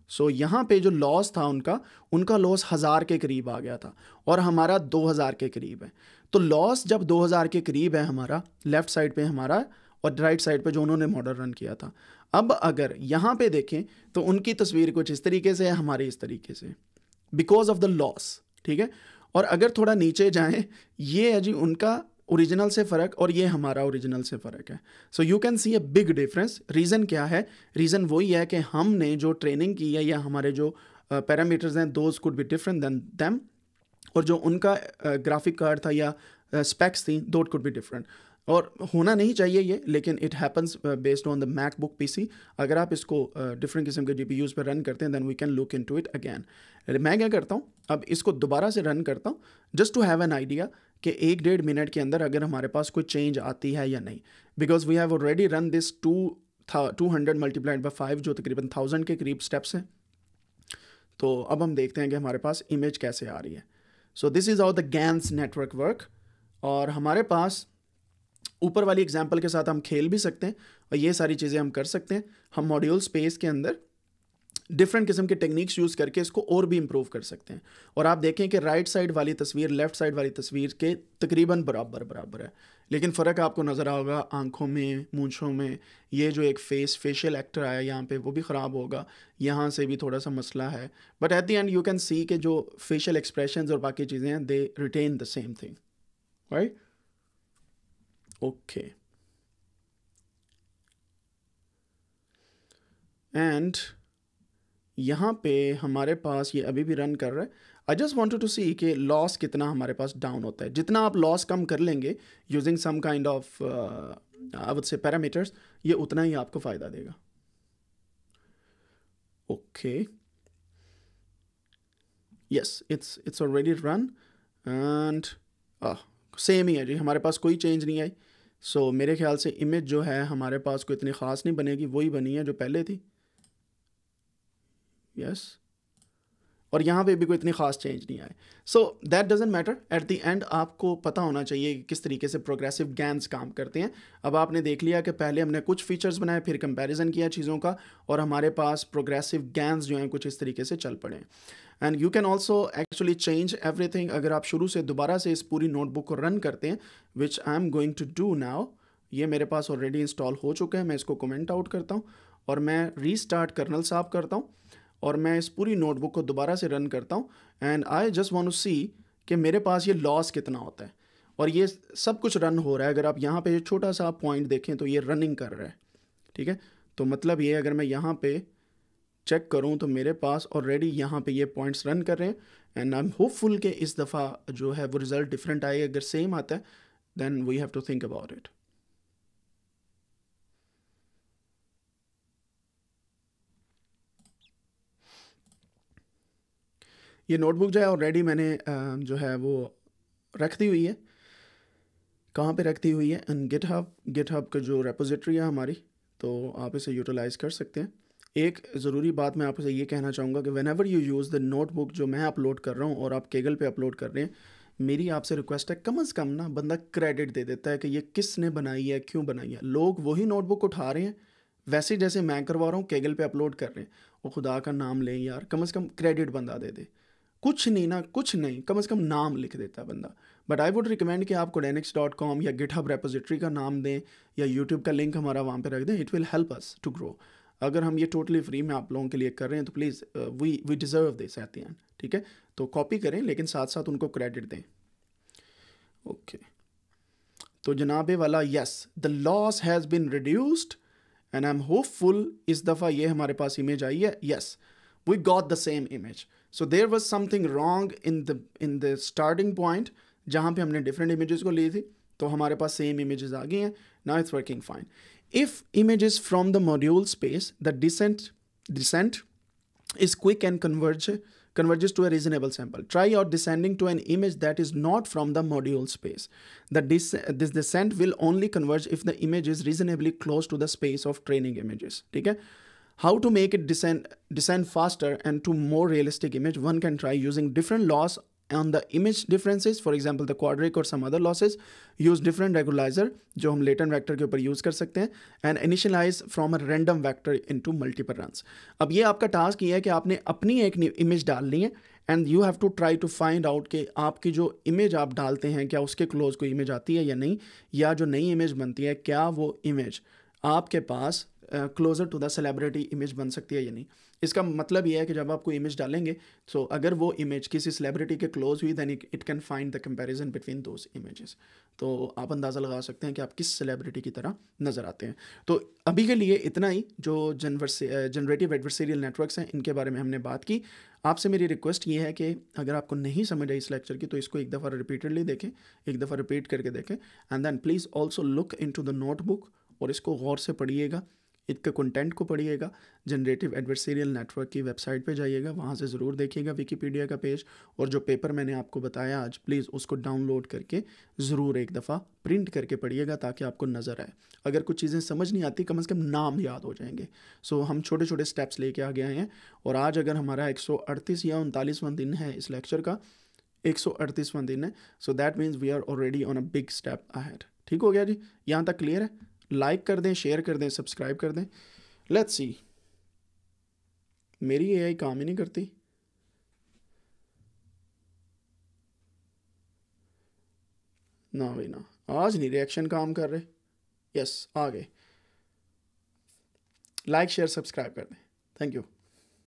सो so, यहाँ पे जो लॉस था उनका उनका लॉस हज़ार के करीब आ गया था और हमारा दो हज़ार के करीब है तो लॉस जब 2000 के करीब है हमारा लेफ्ट साइड पे हमारा और राइट साइड पे जो उन्होंने मॉडल रन किया था अब अगर यहाँ पे देखें तो उनकी तस्वीर कुछ इस तरीके से है हमारे इस तरीके से बिकॉज ऑफ द लॉस ठीक है और अगर थोड़ा नीचे जाएं ये है जी उनका ओरिजिनल से फ़र्क और ये हमारा ओरिजिनल से फ़र्क है so you can see a big difference reason क्या है रीज़न वही है कि हमने जो ट्रेनिंग की है या हमारे जो पैरामीटर्स हैं those could be different than them और जो उनका ग्राफिक कार्ड था या स्पेक्स थी दोट कुड बी डिफरेंट और होना नहीं चाहिए ये लेकिन it happens based on the MacBook P अगर आप इसको डिफरेंट किस्म के जी पर रन करते हैं then we can look into it again मैं क्या करता हूँ अब इसको दोबारा से रन करता हूँ just to have an idea कि एक डेढ़ मिनट के अंदर अगर हमारे पास कोई चेंज आती है या नहीं because we have already run this two था two hundred multiplied by five जो तकरीबन थाउजेंड के करीब स्टेप्स हैं तो अब हम देखते हैं कि हमारे पास इमेज कैसे आ रही है so this is our the GANs network work और हमारे पास ऊपर वाली एग्जाम्पल के साथ हम खेल भी सकते हैं और ये सारी चीज़ें हम कर सकते हैं हम मॉड्यूल स्पेस के अंदर डिफरेंट किस्म के टेक्निक्स यूज़ करके इसको और भी इम्प्रूव कर सकते हैं और आप देखें कि राइट साइड वाली तस्वीर लेफ्ट साइड वाली तस्वीर के तकरीबन बराबर बराबर है लेकिन फ़र्क आपको नज़र आओगा आंखों में मूछों में ये जो एक फेस फेशियल एक्टर आया यहाँ पे वो भी ख़राब होगा यहाँ से भी थोड़ा सा मसला है but at the end you can see के जो फेशियल एक्सप्रेशन और बाकी चीज़ें हैं they retain the same thing right okay and यहाँ पे हमारे पास ये अभी भी रन कर रहा है I just wanted to see कि लॉस कितना हमारे पास डाउन होता है जितना आप लॉस कम कर लेंगे यूजिंग सम काइंड ऑफ आवत से पैरामीटर्स ये उतना ही आपको फ़ायदा देगा okay yes it's it's already run and same ही है जी हमारे पास कोई चेंज नहीं आई सो so, मेरे ख्याल से इमेज जो है हमारे पास कोई इतनी ख़ास नहीं बनेगी वही बनी है जो पहले थी यस और यहाँ पे भी कोई इतनी खास चेंज नहीं आए so that doesn't matter at the end आपको पता होना चाहिए कि किस तरीके से प्रोग्रेसिव गैन्स काम करते हैं अब आपने देख लिया कि पहले हमने कुछ फीचर्स बनाए फिर कंपैरिजन किया चीज़ों का और हमारे पास प्रोग्रेसिव गैन्स जो हैं कुछ इस तरीके से चल पड़े and you can also actually change every अगर आप शुरू से दोबारा से इस पूरी नोटबुक को रन करते हैं which I am going to do now ये मेरे पास ऑलरेडी इंस्टॉल हो चुका है मैं इसको कमेंट आउट करता हूँ और मैं रीस्टार्ट कर्नल साफ करता हूँ और मैं इस पूरी नोटबुक को दोबारा से रन करता हूँ and I just want to see कि मेरे पास ये लॉस कितना होता है और ये सब कुछ रन हो रहा है अगर आप यहाँ पे छोटा सा पॉइंट देखें तो ये रनिंग कर रहा है ठीक है तो मतलब ये अगर मैं यहाँ पे चेक करूँ तो मेरे पास ऑलरेडी यहाँ पे ये पॉइंट्स रन कर रहे हैं एंड आई एम होपफुल कि इस दफ़ा जो है वो रिज़ल्ट डिफरेंट आए अगर सेम आता है then we have to think about it ये नोटबुक जो है ऑलरेडी मैंने जो है वो रख दी हुई है कहाँ पे रख दी हुई है and GitHub GitHub का जो रेपोजिटरी है हमारी तो आप इसे यूटिलाइज़ कर सकते हैं एक ज़रूरी बात मैं आपसे ये कहना चाहूँगा कि whenever you use the notebook जो मैं अपलोड कर रहा हूँ और आप केगल पे अपलोड कर रहे हैं मेरी आपसे रिक्वेस्ट है कम अज़ कम ना बंदा क्रेडिट दे देता है कि ये किसने बनाई है क्यों बनाई है लोग वही नोटबुक उठा रहे हैं वैसे जैसे मैं करवा रहा हूँ केगल पे अपलोड कर रहे हैं और खुदा का नाम लें यार कम अज़ कम क्रेडिट बंदा दे दे कुछ नहीं ना कुछ नहीं कम से कम नाम लिख देता है बंदा बट आई वुड रिकमेंड कि आप कोडेनिक्स डॉट कॉम या गिट हब रेपोजिटरी का नाम दें या यूट्यूब का लिंक हमारा वहाँ पे रख दें it will help us to grow अगर हम ये टोटली फ्री में आप लोगों के लिए कर रहे हैं तो please we we deserve this at the end ठीक है तो कॉपी करें लेकिन साथ साथ उनको क्रेडिट दें ओके okay. तो जनाबे वाला yes the loss has been reduced and I am hopeful इस दफ़ा ये हमारे पास इमेज आई है yes we got the same image so there was something wrong in the in the starting point जहाँ पर हमने डिफरेंट इमेज को ली थी तो हमारे पास सेम इमेजेस आ गई हैं now it's working fine if images from the module space the descent descent is quick and converge converges to a reasonable sample try out descending to an image that is not from the module space the this descent will only converge if the image is reasonably close to the space of training images ठीक है how to make it descend, descend faster and to more realistic image, one can try using different laws on the image differences for example the quadric or some other losses use different regularizer जो हम latent vector के ऊपर use कर सकते हैं and initialize from a random vector into multiple runs अब ये आपका task ये है कि आपने अपनी एक image डालनी है and you have to try to find out कि आपकी जो इमेज आप डालते हैं क्या उसके क्लोज कोई इमेज आती है या नहीं या जो नई इमेज बनती है क्या वो इमेज आपके पास closer to the celebrity image बन सकती है या नहीं इसका मतलब ये है कि जब आप कोई इमेज डालेंगे सो so अगर वो इमेज किसी सेलेब्रिटी के क्लोज हुई then it can find the comparison between those images तो आप अंदाज़ा लगा सकते हैं कि आप किस सेलेब्रिटी की तरह नज़र आते हैं तो अभी के लिए इतना ही जो जनवर्स जनरेटिव एडवर्सरियल नेटवर्क्स हैं इनके बारे में हमने बात की आपसे मेरी रिक्वेस्ट ये है कि अगर आपको नहीं समझ आई इस लेक्चर की तो इसको एक दफ़ा रिपीटेडली देखें एक दफ़ा रिपीट करके देखें and then please also look into the notebook और इसको गौर से पढ़िएगा के कंटेंट को पढ़िएगा जनरेटिव एडवर्सरियल नेटवर्क की वेबसाइट पे जाइएगा वहाँ से ज़रूर देखिएगा विकीपीडिया का पेज और जो पेपर मैंने आपको बताया आज प्लीज़ उसको डाउनलोड करके ज़रूर एक दफ़ा प्रिंट करके पढ़िएगा ताकि आपको नज़र आए अगर कुछ चीज़ें समझ नहीं आती कम अज़ कम नाम याद हो जाएंगे सो so, हम छोटे छोटे स्टेप्स लेके आ गए हैं और आज अगर हमारा एक या उनतालीसवां दिन है इस लेक्चर का एक सौ दिन है so that means we are already on a big step ahead ठीक हो गया जी यहाँ तक क्लियर है लाइक कर दें शेयर कर दें सब्सक्राइब कर दें लेट्स सी मेरी ए आई काम ही नहीं करती ना भाई ना आज नहीं रिएक्शन काम कर रहे यस आ गए लाइक शेयर सब्सक्राइब कर दें थैंक यू